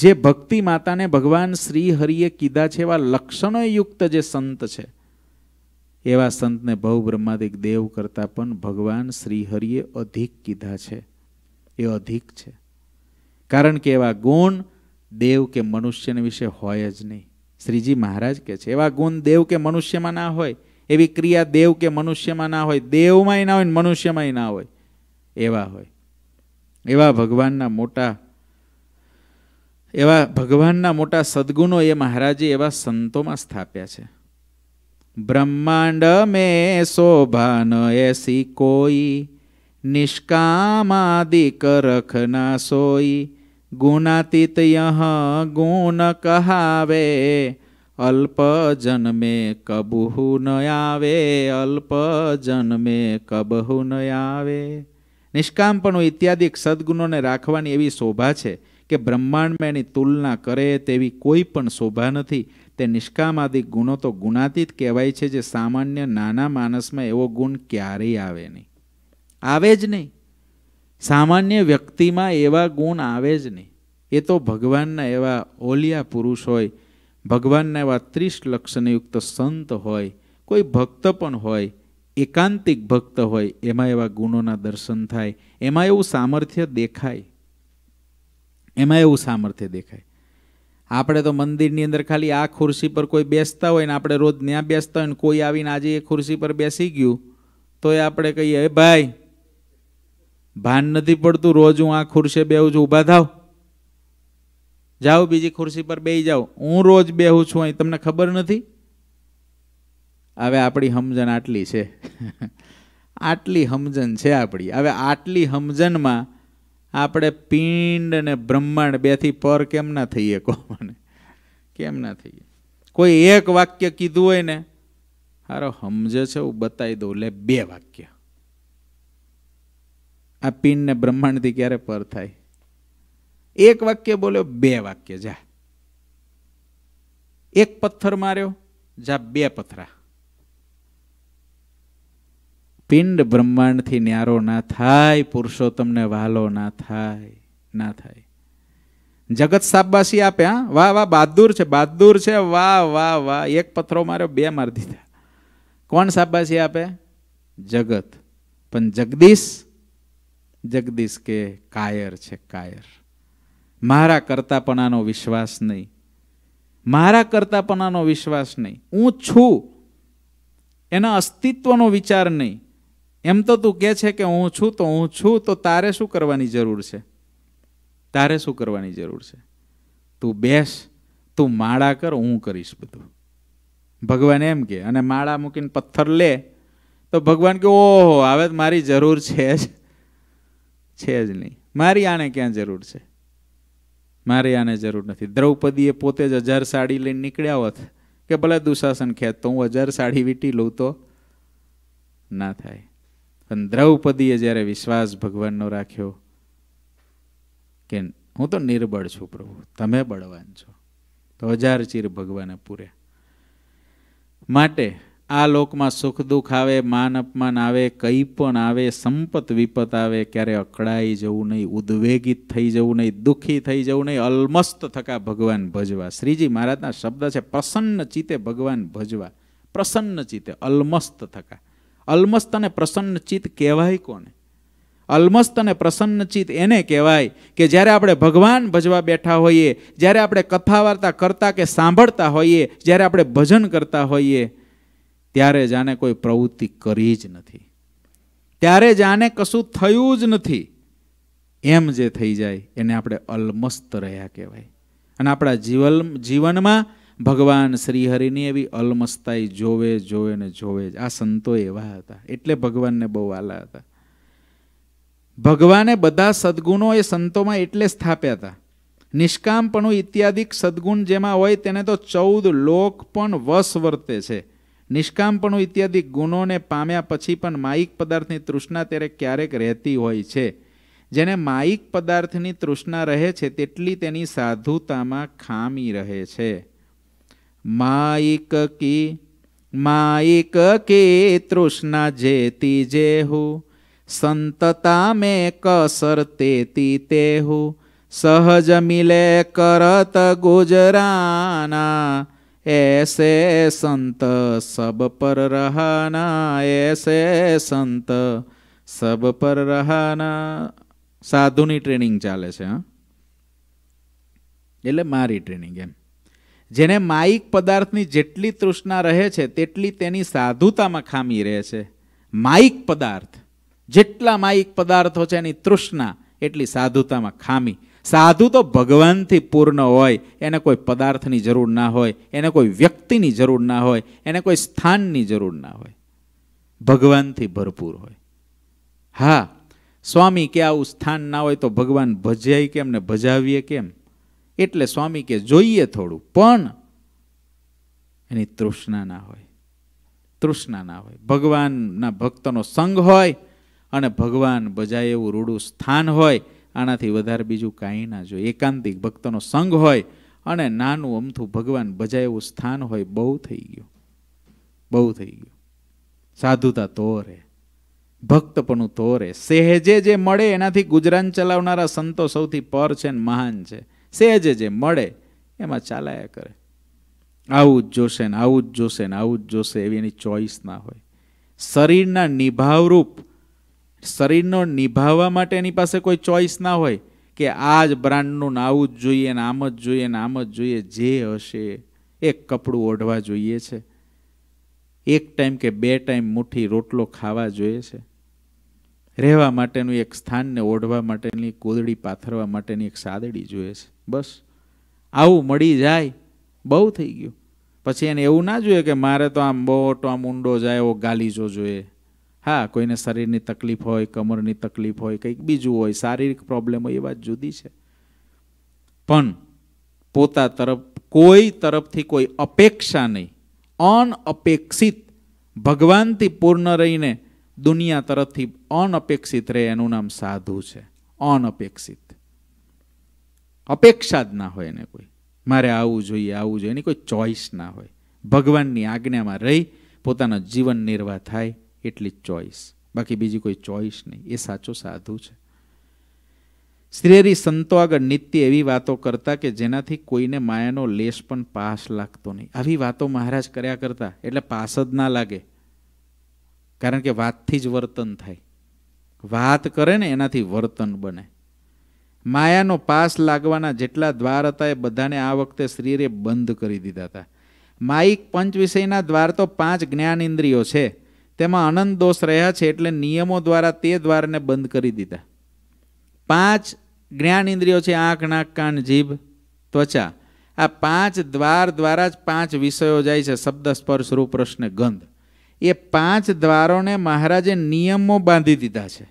જે ભક્તિ માતાને ભગવાન શ્રી હરિએ કીધા છે એવા લક્ષણોયુક્ત જે સંત છે એવા સંતને બહુ બ્રહ્માદિક દેવ કરતાં પણ ભગવાન શ્રીહરિએ અધિક કીધા છે એ અધિક છે કારણ કે એવા ગુણ દેવ કે મનુષ્યને વિશે હોય જ નહીં શ્રીજી મહારાજ કહે છે એવા ગુણ દેવ કે મનુષ્યમાં ના હોય એવી ક્રિયા દેવ કે મનુષ્યમાં ના હોય દેવમાંય ના હોય ને મનુષ્યમાંય ના હોય એવા હોય એવા ભગવાનના મોટા એવા ભગવાનના મોટા સદગુણો એ મહારાજે એવા સંતોમાં સ્થાપ્યા છે બ્રહ્માંડ મે શોભાન એસી કોઈ નિષ્કામાદિક રખના સોઈ ગુણાતીતય ગુણ કહાવે અલ્પ જન્મે કબહુ ન આવે અલ્પ જન્મે કબહુ ન આવે નિષ્કામપણું ઇત્યાદિ સદ્ગુણોને રાખવાની એવી શોભા છે કે બ્રહ્માંડમાં એની તુલના કરે તેવી કોઈ પણ શોભા નથી તે નિષ્કામાદિક ગુણો તો ગુણાતીત કહેવાય છે જે સામાન્ય નાના માણસમાં એવો ગુણ ક્યારેય આવે નહીં આવે જ નહીં સામાન્ય વ્યક્તિમાં એવા ગુણ આવે જ નહીં એ તો ભગવાનના એવા ઓલિયા પુરુષ હોય ભગવાનના એવા ત્રીસ લક્ષણયુક્ત સંત હોય કોઈ ભક્ત પણ હોય એકાંતિક ભક્ત હોય એમાં એવા ગુણોના દર્શન થાય એમાં એવું સામર્થ્ય દેખાય એમાં એવું સામર્થ્ય દેખાય આપણે તો મંદિરની અંદર ખાલી આ ખુરશી પર કોઈ બેસતા હોય ને આપણે રોજ ત્યાં બેસતા હોય ને કોઈ આવીને આજે એ ખુરશી પર બેસી ગયું તો એ આપણે કહીએ ભાઈ ભાન નથી પડતું રોજ હું આ ખુરશે બેહું છું ઊભા થાવ જાઓ બીજી ખુરશી પર બેસી જાઓ હું રોજ બેહું છું અહીં તમને ખબર નથી હવે આપણી સમજણ આટલી છે આટલી સમજણ છે આપણી હવે આટલી સમજણમાં આપણે પિંડ અને બ્રહ્માંડ બેથી પર કેમ ના થઈએ કહો મને કેમ ના થઈએ કોઈ એક વાક્ય કીધું હોય ને હારો સમજે છે હું બતાવી દઉં લે બે વાક્ય આ પિંડને બ્રહ્માંડથી ક્યારે પર થાય એક વાક્ય બોલ્યો બે વાક્ય જા એક પથ્થર માર્યો જા બે પથરા પિંડ બ્રહ્માંડથી ન્યારો ના થાય પુરુષોત્તમને વહાલો ના થાય ના થાય જગત સાબાસી આપે હા વાહ વાહ બહાદુર છે બહાદુર છે વાહ વાહ વાહ એક પથરો માર્યો બે માર દીધા કોણ સાબાસી આપે જગત પણ જગદીશ જગદીશ કે કાયર છે કાયર મારા કરતાપણાનો વિશ્વાસ નહીં મારા કરતાપણાનો વિશ્વાસ નહીં હું છું એના અસ્તિત્વનો વિચાર નહીં એમ તો તું કહે છે કે હું છું તો હું છું તો તારે શું કરવાની જરૂર છે તારે શું કરવાની જરૂર છે તું બેસ તું માળા કર હું કરીશ બધું ભગવાન એમ કે અને માળા મૂકીને પથ્થર લે તો ભગવાન કે ઓહો હવે મારી જરૂર છે જ છે જ નહીં મારી આને ક્યાં જરૂર છે મારે આને જરૂર નથી દ્રૌપદીએ પોતે જ હજાર સાડી લઈને નીકળ્યા હોત કે ભલે દુશાસન ખેત તો હું હજાર સાડી વીટી લઉં તો ના થાય પણ દ્રૌપદીએ જ્યારે વિશ્વાસ ભગવાનનો રાખ્યો કે હું તો નિર્બળ છું પ્રભુ તમે બળવાન છો તો હજાર ચીર ભગવાને પૂરે માટે આ લોકમાં સુખ દુઃખ આવે માન અપમાન આવે કંઈ પણ આવે સંપત વિપત આવે ક્યારે અકળાઈ જવું નહીં ઉદ્વેગિત થઈ જવું નહીં દુઃખી થઈ જવું નહીં અલમસ્ત થકા ભગવાન ભજવા શ્રીજી મહારાજના શબ્દ છે પ્રસન્ન ચિત્તે ભગવાન ભજવા પ્રસન્ન ચિત્તે અલમસ્ત થકા અલમસ્ત અને પ્રસન્ન ચિત્ત કહેવાય કોને અલમસ્ત અને પ્રસન્ન ચિત્ત એને કહેવાય કે જ્યારે આપણે ભગવાન ભજવા બેઠા હોઈએ જ્યારે આપણે કથા વાર્તા કરતા કે સાંભળતા હોઈએ જ્યારે આપણે ભજન કરતા હોઈએ ત્યારે જાણે કોઈ પ્રવૃત્તિ કરી જ નથી ત્યારે જાણે કશું થયું જ નથી એમ જે થઈ જાય એને આપણે અલમસ્ત રહ્યા કહેવાય અને આપણા જીવન જીવનમાં ભગવાન શ્રીહરિની એવી અલમસ્તાઈ જોવે જોવે ને જોવે જ આ સંતો એવા હતા એટલે ભગવાનને બહુ આલા હતા ભગવાને બધા સદગુણો એ સંતોમાં એટલે સ્થાપ્યા હતા નિષ્કામપણું ઇત્યાદિક સદગુણ જેમાં હોય તેને તો ચૌદ લોક પણ વશ વર્તે છે નિષ્કામપણું ઇત્યાદિ ગુણોને પામ્યા પછી પણ માયિક પદાર્થની તૃષ્ણા ત્યારે ક્યારેક રહેતી હોય છે જેને માયિક પદાર્થની તૃષ્ણા રહે છે તેટલી તેની સાધુતામાં ખામી રહે છે માયિક કી માયિક કે તૃષ્ણા જેતી જેહુ સંતતા મેં કસર તેતી તેહુ સહજ મિલે કરત ગુજરાના ऐसे संत सब पर रहना ऐसे સંત સબ પર રહના સાધુની ટ્રેનિંગ ચાલે છે હા એટલે મારી ટ્રેનિંગ એમ જેને માયિક પદાર્થની જેટલી તૃષ્ણા રહે છે તેટલી તેની સાધુતામાં ખામી રહે છે માઈક પદાર્થ જેટલા માયિક પદાર્થો છે એની તૃષ્ણા એટલી સાધુતામાં ખામી સાધુ તો ભગવાનથી પૂર્ણ હોય એને કોઈ પદાર્થની જરૂર ના હોય એને કોઈ વ્યક્તિની જરૂર ના હોય એને કોઈ સ્થાનની જરૂર ના હોય ભગવાનથી ભરપૂર હોય હા સ્વામી કે આવું સ્થાન ના હોય તો ભગવાન ભજાય કેમ ને ભજાવીએ કેમ એટલે સ્વામી કે જોઈએ થોડું પણ એની તૃષ્ણા ના હોય તૃષ્ણા ના હોય ભગવાનના ભક્તનો સંગ હોય અને ભગવાન ભજાય એવું રૂડું સ્થાન હોય આનાથી વધારે બીજું કાંઈ ના જોઈએ એકાંતિક ભક્તોનો સંઘ હોય અને નાનું અમથું ભગવાન ભજાય એવું સ્થાન હોય બહુ થઈ ગયું બહુ થઈ ગયું સાધુતા તો રહે ભક્તપણું તો રહે સહેજે જે મળે એનાથી ગુજરાન ચલાવનારા સંતો સૌથી પર છે ને મહાન છે સહેજે જે મળે એમાં ચાલાયા કરે આવું જ જોશે ને આવું જ જોશે ને આવું જ જોશે એવી એની ચોઈસ ના હોય શરીરના નિભાવરૂપ શરીરનો નિભાવવા માટે એની પાસે કોઈ ચોઈસ ના હોય કે આ જ બ્રાન્ડનું નાવું જ જોઈએ ને આમ જ જોઈએ ને આમ જ જોઈએ જે હશે એક કપડું ઓઢવા જોઈએ છે એક ટાઈમ કે બે ટાઈમ મુઠ્ઠી રોટલો ખાવા જોઈએ છે રહેવા માટેનું એક સ્થાનને ઓઢવા માટેની કોદડી પાથરવા માટેની એક સાદડી જોઈએ છે બસ આવું મળી જાય બહુ થઈ ગયું પછી એને એવું ના જોઈએ કે મારે તો આમ મોટો આમ ઊંડો જાય એવો ગાલીજો જોઈએ હા કોઈને શરીરની તકલીફ હોય કમરની તકલીફ હોય કંઈક બીજું હોય શારીરિક પ્રોબ્લેમ હોય એ વાત જુદી છે પણ પોતા તરફ કોઈ તરફથી કોઈ અપેક્ષા નહીં અનઅપેક્ષિત ભગવાનથી પૂર્ણ રહીને દુનિયા તરફથી અનઅપેક્ષિત રહે એનું નામ સાધુ છે અનઅપેક્ષિત અપેક્ષા જ ના હોય એને કોઈ મારે આવવું જોઈએ આવવું જોઈએ એની કોઈ ચોઈસ ના હોય ભગવાનની આજ્ઞામાં રહી પોતાનો જીવન નિર્વાહ થાય એટલી ચોઈસ બાકી બીજી કોઈ ચોઈસ નહીં એ સાચો સાધુ છે શ્રેરી સંતો આગળ નિત્ય એવી વાતો કરતા કે જેનાથી કોઈને માયાનો લેશ પણ પાસ લાગતો નહીં આવી વાતો મહારાજ કર્યા કરતા એટલે પાસ જ ના લાગે કારણ કે વાતથી જ વર્તન થાય વાત કરે ને એનાથી વર્તન બને માયાનો પાસ લાગવાના જેટલા દ્વાર હતા એ બધાને આ વખતે શ્રીરે બંધ કરી દીધા હતા માયિક પંચ વિષયના દ્વાર તો પાંચ જ્ઞાન ઇન્દ્રિયો છે તેમાં અનંત દોષ રહ્યા છે એટલે નિયમો દ્વારા તે દ્વારને બંધ કરી દીધા પાંચ જ્ઞાન ઇન્દ્રિયો છે આંખ નાક કાન જીભ ત્વચા આ પાંચ દ્વાર દ્વારા જ પાંચ વિષયો જાય છે શબ્દ સ્પર્શ રૂપ પ્રશ્ન ગંધ એ પાંચ દ્વારોને મહારાજે નિયમો બાંધી દીધા છે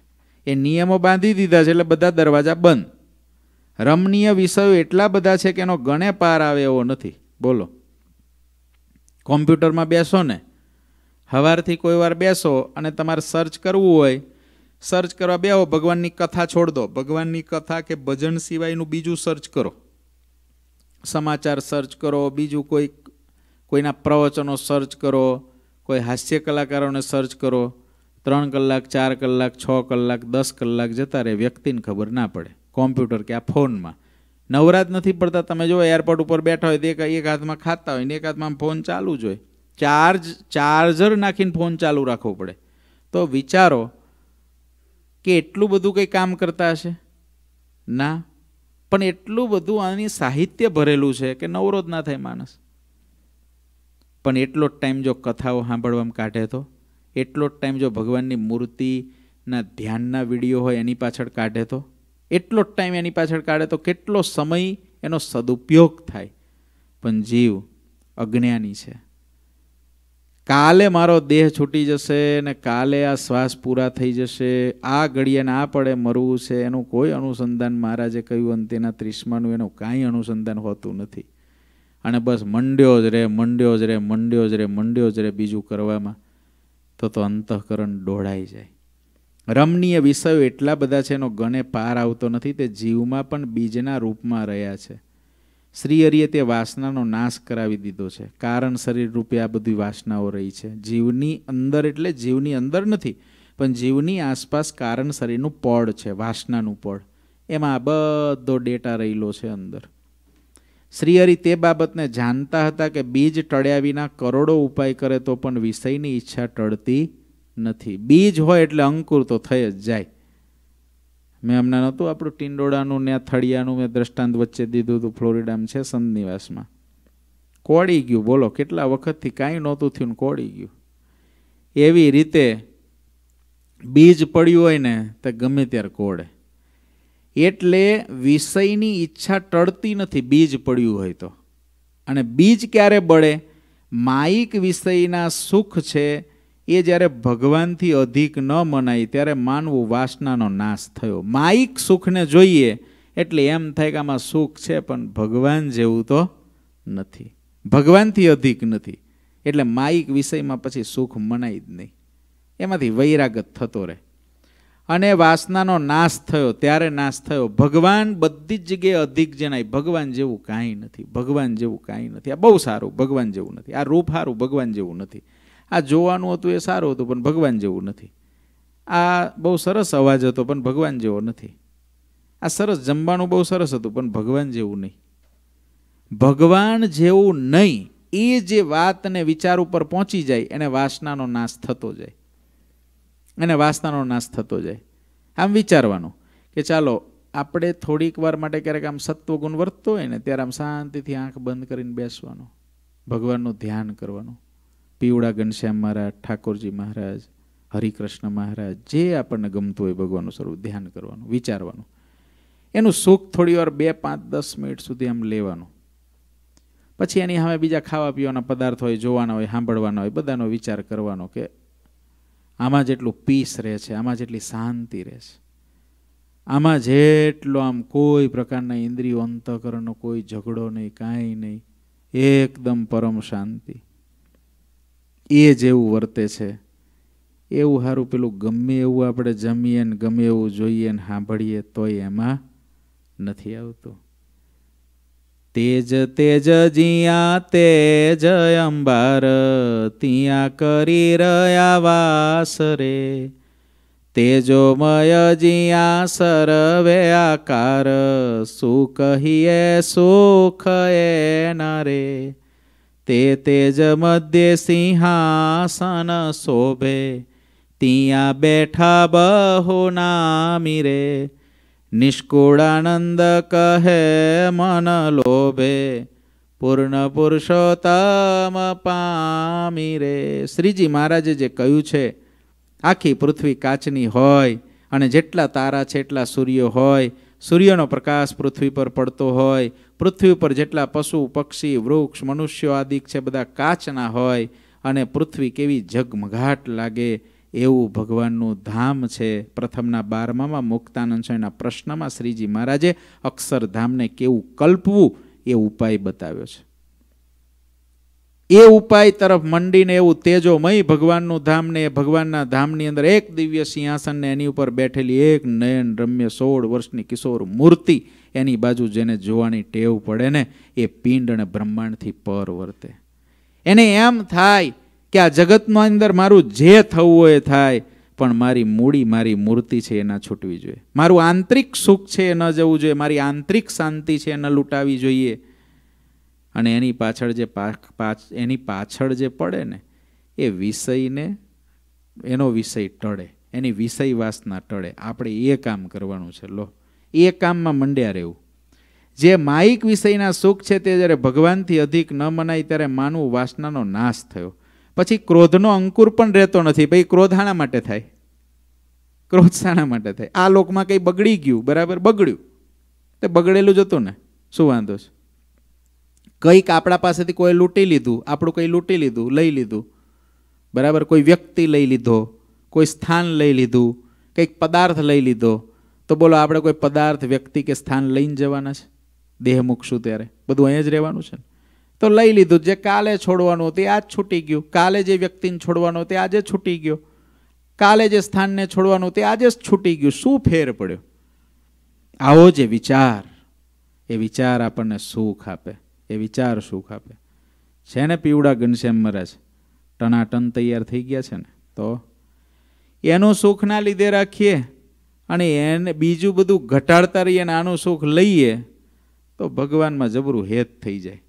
એ નિયમો બાંધી દીધા છે એટલે બધા દરવાજા બંધ રમણીય વિષયો એટલા બધા છે કે એનો ગણે પાર આવે એવો નથી બોલો કોમ્પ્યુટરમાં બેસો ને સવારથી કોઈ વાર બેસો અને તમારે સર્ચ કરવું હોય સર્ચ કરવા બેહો ભગવાનની કથા છોડ દો ભગવાનની કથા કે ભજન સિવાયનું બીજું સર્ચ કરો સમાચાર સર્ચ કરો બીજું કોઈ કોઈના પ્રવચનો સર્ચ કરો કોઈ હાસ્ય કલાકારોને સર્ચ કરો ત્રણ કલાક ચાર કલાક છ કલાક દસ કલાક જતા રહે વ્યક્તિને ખબર ના પડે કોમ્પ્યુટર કે આ ફોનમાં નવરાત નથી પડતા તમે જો એરપોર્ટ ઉપર બેઠા હોય તો એક હાથમાં ખાતા હોય ને એક હાથમાં ફોન ચાલુ જ હોય ચાર્જ ચાર્જર નાખીને ફોન ચાલુ રાખવો પડે તો વિચારો કે એટલું બધું કંઈ કામ કરતા હશે ના પણ એટલું બધું આની સાહિત્ય ભરેલું છે કે નવરો જ ના થાય માણસ પણ એટલો જ ટાઈમ જો કથાઓ સાંભળવામાં કાઢે તો એટલો જ ટાઈમ જો ભગવાનની મૂર્તિના ધ્યાનના વિડીયો હોય એની પાછળ કાઢે તો એટલો જ ટાઈમ એની પાછળ કાઢે તો કેટલો સમય એનો સદુપયોગ થાય પણ જીવ અજ્ઞાની છે કાલે મારો દેહ છૂટી જશે ને કાલે આ શ્વાસ પૂરા થઈ જશે આ ઘડીએ ના પડે મરવું છે એનું કોઈ અનુસંધાન મહારાજે કહ્યું અને તેના ત્રીસમાનું એનું કાંઈ અનુસંધાન હોતું નથી અને બસ મંડ્યો જ રહે મંડ્યો જ રે મંડ્યો જ રે મંડ્યો જ રે બીજું કરવામાં તો તો અંતઃકરણ ડોળાઈ જાય રમણીય વિષયો એટલા બધા છે એનો ગણે પાર આવતો નથી તે જીવમાં પણ બીજના રૂપમાં રહ્યા છે શ્રીહરિએ તે વાસનાનો નાશ કરાવી દીધો છે કારણ શરીર રૂપે આ બધી વાસનાઓ રહી છે જીવની અંદર એટલે જીવની અંદર નથી પણ જીવની આસપાસ કારણ શરીરનું પડ છે વાસનાનું પળ એમાં આ બધો ડેટા રહેલો છે અંદર શ્રીહરિ તે બાબતને જાણતા હતા કે બીજ ટળ્યા વિના કરોડો ઉપાય કરે તો પણ વિષયની ઈચ્છા ટળતી નથી બીજ હોય એટલે અંકુર તો થઈ જ જાય મેં હમણાં નહોતું આપણું ટીંડોળાનું ને થળિયાનું મેં દ્રષ્ટાંત વચ્ચે દીધું હતું ફ્લોરિડામાં છે સંત કોળી ગયું બોલો કેટલા વખતથી કાંઈ નહોતું થયું કોળી ગયું એવી રીતે બીજ પડ્યું હોય ને તો ગમે ત્યારે કોળે એટલે વિષયની ઈચ્છા ટળતી નથી બીજ પડ્યું હોય તો અને બીજ ક્યારે બળે માઈક વિષયના સુખ છે એ જ્યારે ભગવાનથી અધિક ન મનાય ત્યારે માનવું વાસનાનો નાશ થયો માઈક સુખને જોઈએ એટલે એમ થાય કે આમાં સુખ છે પણ ભગવાન જેવું તો નથી ભગવાનથી અધિક નથી એટલે માયિક વિષયમાં પછી સુખ મનાય જ નહીં એમાંથી વૈરાગત થતો રહે અને વાસનાનો નાશ થયો ત્યારે નાશ થયો ભગવાન બધી જ જગ્યાએ અધિક જણાય ભગવાન જેવું કાંઈ નથી ભગવાન જેવું કાંઈ નથી આ બહુ સારું ભગવાન જેવું નથી આ રૂપ સારું ભગવાન જેવું નથી આ જોવાનું હતું એ સારું હતું પણ ભગવાન જેવું નથી આ બહુ સરસ અવાજ હતો પણ ભગવાન જેવો નથી આ સરસ જમવાનું બહુ સરસ હતું પણ ભગવાન જેવું નહીં ભગવાન જેવું નહીં એ જે વાતને વિચાર ઉપર પહોંચી જાય એને વાસનાનો નાશ થતો જાય એને વાસનાનો નાશ થતો જાય આમ વિચારવાનું કે ચાલો આપણે થોડીક વાર માટે ક્યારેક આમ સત્વગુણ વર્તતો હોય ને ત્યારે આમ શાંતિથી આંખ બંધ કરીને બેસવાનું ભગવાનનું ધ્યાન કરવાનું પીવડા ઘનશ્યામ મહારાજ ઠાકોરજી મહારાજ હરિકૃષ્ણ મહારાજ જે આપણને ગમતું હોય ભગવાનનું સ્વરૂપ ધ્યાન કરવાનું વિચારવાનું એનું સુખ થોડી વાર બે પાંચ દસ મિનિટ સુધી આમ લેવાનું પછી એની સામે બીજા ખાવા પીવાના પદાર્થ હોય જોવાના હોય સાંભળવાના હોય બધાનો વિચાર કરવાનો કે આમાં જેટલું પીસ રહે છે આમાં જેટલી શાંતિ રહે છે આમાં જેટલો આમ કોઈ પ્રકારના ઇન્દ્રિયો અંતઃકરણનો કોઈ ઝઘડો નહીં કાંઈ નહીં એકદમ પરમ શાંતિ એ જેવું વર્તે છે એવું સારું પેલું ગમે એવું આપણે જમીએ ને ગમે એવું જોઈએ ને સાંભળીએ તોય એમાં નથી આવતું તેજ તેજ જિયા તેજ અંબાર ત્યાં કરી રહ્યા વાસ રે તેજોમય જિયા સરવે આકાર શું કહીએ સુખ એ નરે તે તેજ મધ્ય સિંહાસન શોભે ત્યાં બેઠા બહુ નામી રે નિષ્કુળાનંદ કહે મન લોભે પૂર્ણ પુરુષોત્તમ પામી રે શ્રીજી મહારાજે જે કહ્યું છે આખી પૃથ્વી કાચની હોય અને જેટલા તારા છે એટલા સૂર્ય હોય સૂર્યનો પ્રકાશ પૃથ્વી પર પડતો હોય પૃથ્વી પર જેટલા પશુ પક્ષી વૃક્ષ મનુષ્યો આદિક છે બધા કાચના હોય અને પૃથ્વી કેવી ઝગમઘાટ લાગે એવું ભગવાનનું ધામ છે પ્રથમના બારમામાં મુક્તાનંદ સ્વામીના પ્રશ્નમાં શ્રીજી મહારાજે અક્ષરધામને કેવું કલ્પવું એ ઉપાય બતાવ્યો છે એ ઉપાય તરફ મંડીને એવું તેજોમય ભગવાનનું ધામ ને ભગવાનના ધામની અંદર એક દિવ્ય સિંહાસનને એની ઉપર બેઠેલી એક નયન રમ્ય સોળ વર્ષની કિશોર મૂર્તિ એની બાજુ જેને જોવાની ટેવ પડે ને એ પિંડ અને બ્રહ્માંડથી પર વર્તે એને એમ થાય કે આ જગતમાં અંદર મારું જે થવું હોય થાય પણ મારી મૂડી મારી મૂર્તિ છે એ ન છૂટવી જોઈએ મારું આંતરિક સુખ છે એ ન જવું જોઈએ મારી આંતરિક શાંતિ છે એ ન લૂંટાવી જોઈએ અને એની પાછળ જે એની પાછળ જે પડે ને એ વિષયને એનો વિષય ટળે એની વિષય વાસના ટળે આપણે એ કામ કરવાનું છે લો એ કામમાં મંડ્યા રહેવું જે માયિક વિષયના સુખ છે તે જ્યારે ભગવાનથી અધિક ન મનાય ત્યારે માનવું વાસનાનો નાશ થયો પછી ક્રોધનો અંકુર પણ રહેતો નથી ભાઈ ક્રોધ શાના માટે થાય ક્રોધ શાના માટે થાય આ લોકમાં કંઈ બગડી ગયું બરાબર બગડ્યું તે બગડેલું જ હતું ને શું વાંધો છે કંઈક આપણા પાસેથી કોઈ લૂંટી લીધું આપણું કંઈ લૂંટી લીધું લઈ લીધું બરાબર કોઈ વ્યક્તિ લઈ લીધો કોઈ સ્થાન લઈ લીધું કંઈક પદાર્થ લઈ લીધો તો બોલો આપણે કોઈ પદાર્થ વ્યક્તિ કે સ્થાન લઈને જવાના છે દેહ મૂકશું ત્યારે બધું અહીંયા જ રહેવાનું છે તો લઈ લીધું જે કાલે છોડવાનું હતું આજ છૂટી ગયું કાલે જે વ્યક્તિને છોડવાનું હતું આજે છૂટી ગયો કાલે જે સ્થાનને છોડવાનું હતું આજે જ છૂટી ગયું શું ફેર પડ્યો આવો જે વિચાર એ વિચાર આપણને સુખ આપે એ વિચાર સુખ આપે છે ને પીવડા ઘનશ્યામ મહારાજ ટનાટન તૈયાર થઈ ગયા છે ને તો એનું સુખના લીધે રાખીએ અને એને બીજું બધું ઘટાડતા રહીએ અને આનું સુખ લઈએ તો ભગવાનમાં જબરું હેત થઈ જાય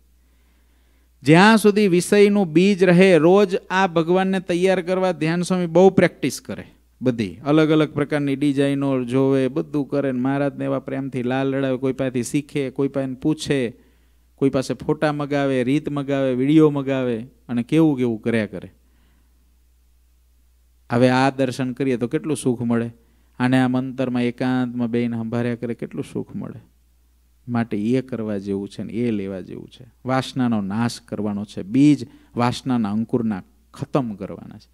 જ્યાં સુધી વિષયનું બીજ રહે રોજ આ ભગવાનને તૈયાર કરવા ધ્યાન સ્વામી બહુ પ્રેક્ટિસ કરે બધી અલગ અલગ પ્રકારની ડિઝાઇનો જોવે બધું કરે મહારાજને એવા પ્રેમથી લાલ લડાવે કોઈ પાસેથી શીખે કોઈ પાસે પૂછે કોઈ પાસે ફોટા મગાવે રીત મગાવે વિડીયો મગાવે અને કેવું કેવું કર્યા કરે હવે આ દર્શન કરીએ તો કેટલું સુખ મળે આને આ મંતરમાં એકાંતમાં બેન સંભાર્યા કરે કેટલું સુખ મળે માટે એ કરવા જેવું છે ને એ લેવા જેવું છે વાસનાનો નાશ કરવાનો છે બીજ વાસનાના અંકુરના ખતમ કરવાના છે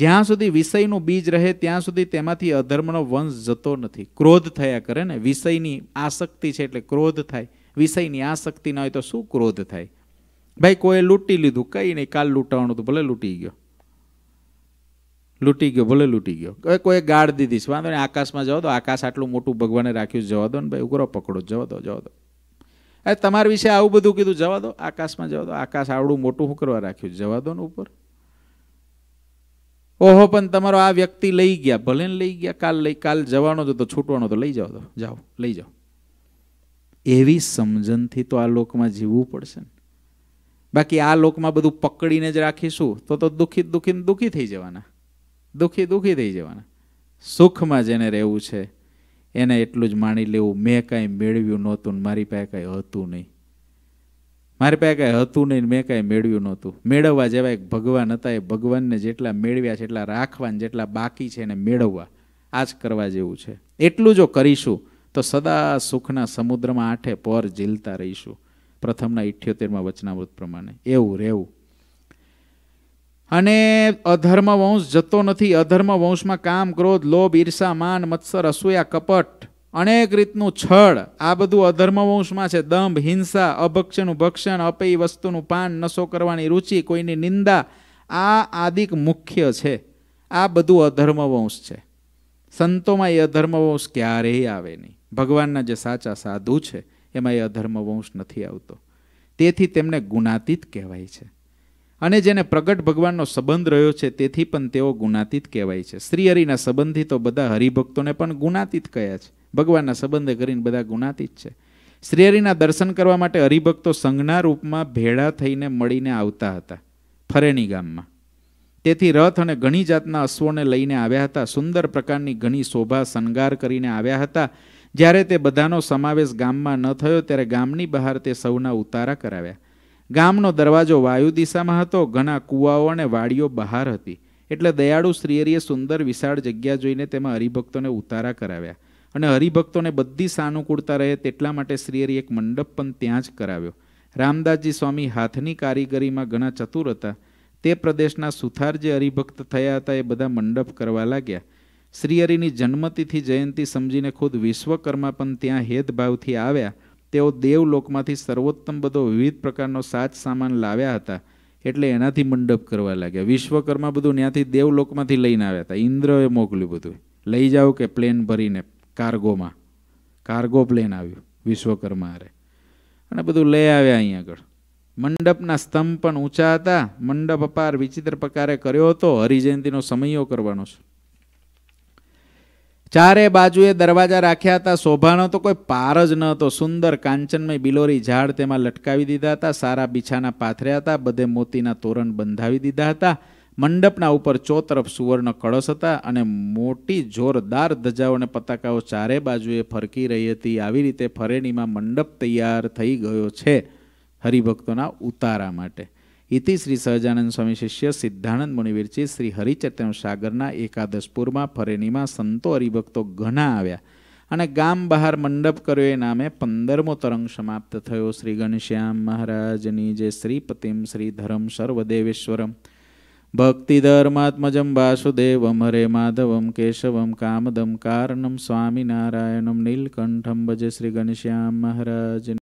જ્યાં સુધી વિષયનું બીજ રહે ત્યાં સુધી તેમાંથી અધર્મનો વંશ જતો નથી ક્રોધ થયા કરે ને વિષયની આસક્તિ છે એટલે ક્રોધ થાય વિષયની આસક્તિ ન હોય તો શું ક્રોધ થાય ભાઈ કોઈ લૂંટી લીધું કંઈ નહીં કાલ લૂંટાવાનું તો ભલે લૂંટી ગયો લૂંટી ગયો ભલે લૂંટી ગયો કોઈ ગાળ દીધી છે વાંધો નહીં આકાશમાં જવા દો આકાશ આટલું મોટું ભગવાને રાખ્યું જવા દો ને ભાઈ ઉગરો પકડો જવા દો જવા દો અરે તમારા વિશે આવું બધું કીધું જવા દો આકાશમાં જવા દો આકાશ આવડું મોટું શું કરવા રાખ્યું જવા દો ને ઉપર ઓહો પણ તમારો આ વ્યક્તિ લઈ ગયા ભલે ને લઈ ગયા કાલ લઈ કાલ જવાનો તો છૂટવાનો તો લઈ જાઓ તો જાઓ લઈ જાઓ એવી સમજણથી તો આ લોકમાં જીવવું પડશે ને બાકી આ લોકમાં બધું પકડીને જ રાખીશું તો તો દુઃખી દુઃખી દુઃખી થઈ જવાના દુઃખી દુઃખી થઈ જવાના સુખમાં જેને રહેવું છે એને એટલું જ માણી લેવું મેં કાંઈ મેળવ્યું નહોતું ને મારી પાસે કાંઈ હતું નહીં મારી પાસે કાંઈ હતું નહીં મેં કાંઈ મેળવ્યું નહોતું મેળવવા જેવા એક ભગવાન હતા એ ભગવાનને જેટલા મેળવ્યા છે એટલા રાખવા ને જેટલા બાકી છે એને મેળવવા આ જ કરવા જેવું છે એટલું જો કરીશું તો સદા સુખના સમુદ્રમાં આઠે પર ઝીલતા રહીશું પ્રથમના ઇઠ્યોતેરમાં વચનામૃત પ્રમાણે એવું રહેવું અને અધર્મ વંશ જતો નથી અધર્મ વંશમાં કામ ક્રોધ લોભ ઈર્ષા માન મત્સર અસૂયા કપટ અનેક રીતનું છળ આ બધું અધર્મ વંશમાં છે દંભ હિંસા અભક્ષનું ભક્ષણ અપેય વસ્તુનું પાન નશો કરવાની રુચિ કોઈની નિંદા આ આદિક મુખ્ય છે આ બધું અધર્મ વંશ છે સંતોમાં એ અધર્મ વંશ ક્યારેય આવે નહીં ભગવાનના જે સાચા સાધુ છે એમાં એ અધર્મ વંશ નથી આવતો તેથી તેમને ગુણાતીત કહેવાય છે અને જેને પ્રગટ ભગવાનનો સંબંધ રહ્યો છે તેથી પણ તેઓ ગુણાતીત કહેવાય છે શ્રીહરિના સંબંધી તો બધા હરિભક્તોને પણ ગુનાતીત કહ્યા છે ભગવાનના સંબંધે કરીને બધા ગુણાતીત છે શ્રીહરિના દર્શન કરવા માટે હરિભક્તો સંઘના રૂપમાં ભેળા થઈને મળીને આવતા હતા ફરેણી ગામમાં તેથી રથ અને ઘણી જાતના અશ્વોને લઈને આવ્યા હતા સુંદર પ્રકારની ઘણી શોભા શણગાર કરીને આવ્યા હતા જ્યારે તે બધાનો સમાવેશ ગામમાં ન થયો ત્યારે ગામની બહાર તે સૌના ઉતારા કરાવ્યા ગામનો દરવાજો વાયુ દિશામાં હતો ઘણા કૂવાઓ અને વાડીઓ બહાર હતી એટલે દયાળુ શ્રીયરીએ સુંદર વિશાળ જગ્યા જોઈને તેમાં હરિભક્તોને ઉતારા કરાવ્યા અને હરિભક્તોને બધી સાનુકૂળતા રહે તેટલા માટે શ્રીહરિ એક મંડપ પણ ત્યાં જ કરાવ્યો રામદાસજી સ્વામી હાથની કારીગરીમાં ઘણા ચતુર હતા તે પ્રદેશના સુથાર જે હરિભક્ત થયા હતા એ બધા મંડપ કરવા લાગ્યા શ્રીયરીની જન્મતિથી જયંતિ સમજીને ખુદ વિશ્વકર્મા પણ ત્યાં હેદભાવથી આવ્યા તેઓ દેવલોકમાંથી સર્વોત્તમ બધો વિવિધ પ્રકારનો સાજ સામાન લાવ્યા હતા એટલે એનાથી મંડપ કરવા લાગ્યા વિશ્વકર્મા બધું ત્યાંથી દેવલોકમાંથી લઈને આવ્યા હતા ઇન્દ્રએ મોકલ્યું બધું લઈ જાઓ કે પ્લેન ભરીને કાર્ગોમાં કાર્ગો પ્લેન આવ્યું વિશ્વકર્મા અરે અને બધું લઈ આવ્યા અહીં આગળ મંડપના સ્તંભ પણ ઊંચા હતા મંડપ અપાર વિચિત્ર પ્રકારે કર્યો હતો હરિજયંતિનો સમયો કરવાનો છે ચારે બાજુએ દરવાજા રાખ્યા હતા શોભાનો તો કોઈ પાર જ ન હતો સુંદર કાંચનમય બિલોરી ઝાડ તેમાં લટકાવી દીધા હતા સારા બીછાના પાથર્યા હતા બધે મોતીના તોરણ બંધાવી દીધા હતા મંડપના ઉપર ચોતરફ સુવર્ણ કળશ હતા અને મોટી જોરદાર ધજાઓ અને પતાકાઓ ચારે બાજુએ ફરકી રહી હતી આવી રીતે ફરેણીમાં મંડપ તૈયાર થઈ ગયો છે હરિભક્તોના ઉતારા માટે ઇતિ શ્રી સહજાનંદ સ્વામી શિષ્ય સિદ્ધાનંદ મુનિવિરચિત શ્રી હરિચેતન સાગરના એકાદશપુરમાં ફરેણીમાં સંતો હરિભક્તો ઘણા આવ્યા અને ગામ બહાર મંડપ કર્યો એ નામે પંદરમો તરંગ સમાપ્ત થયો શ્રી ઘનશ્યામ મહારાજની જે શ્રીપતિમ શ્રી ધરમ સર્વદેવેશ્વરમ ભક્તિ ધર્માત્મજમ વાસુદેવમ હરે માધવમ કેશવમ કામદમ કારણમ સ્વામિનારાયણમ નીલકંઠમ ભજે શ્રી ઘનશ્યામ મહારાજ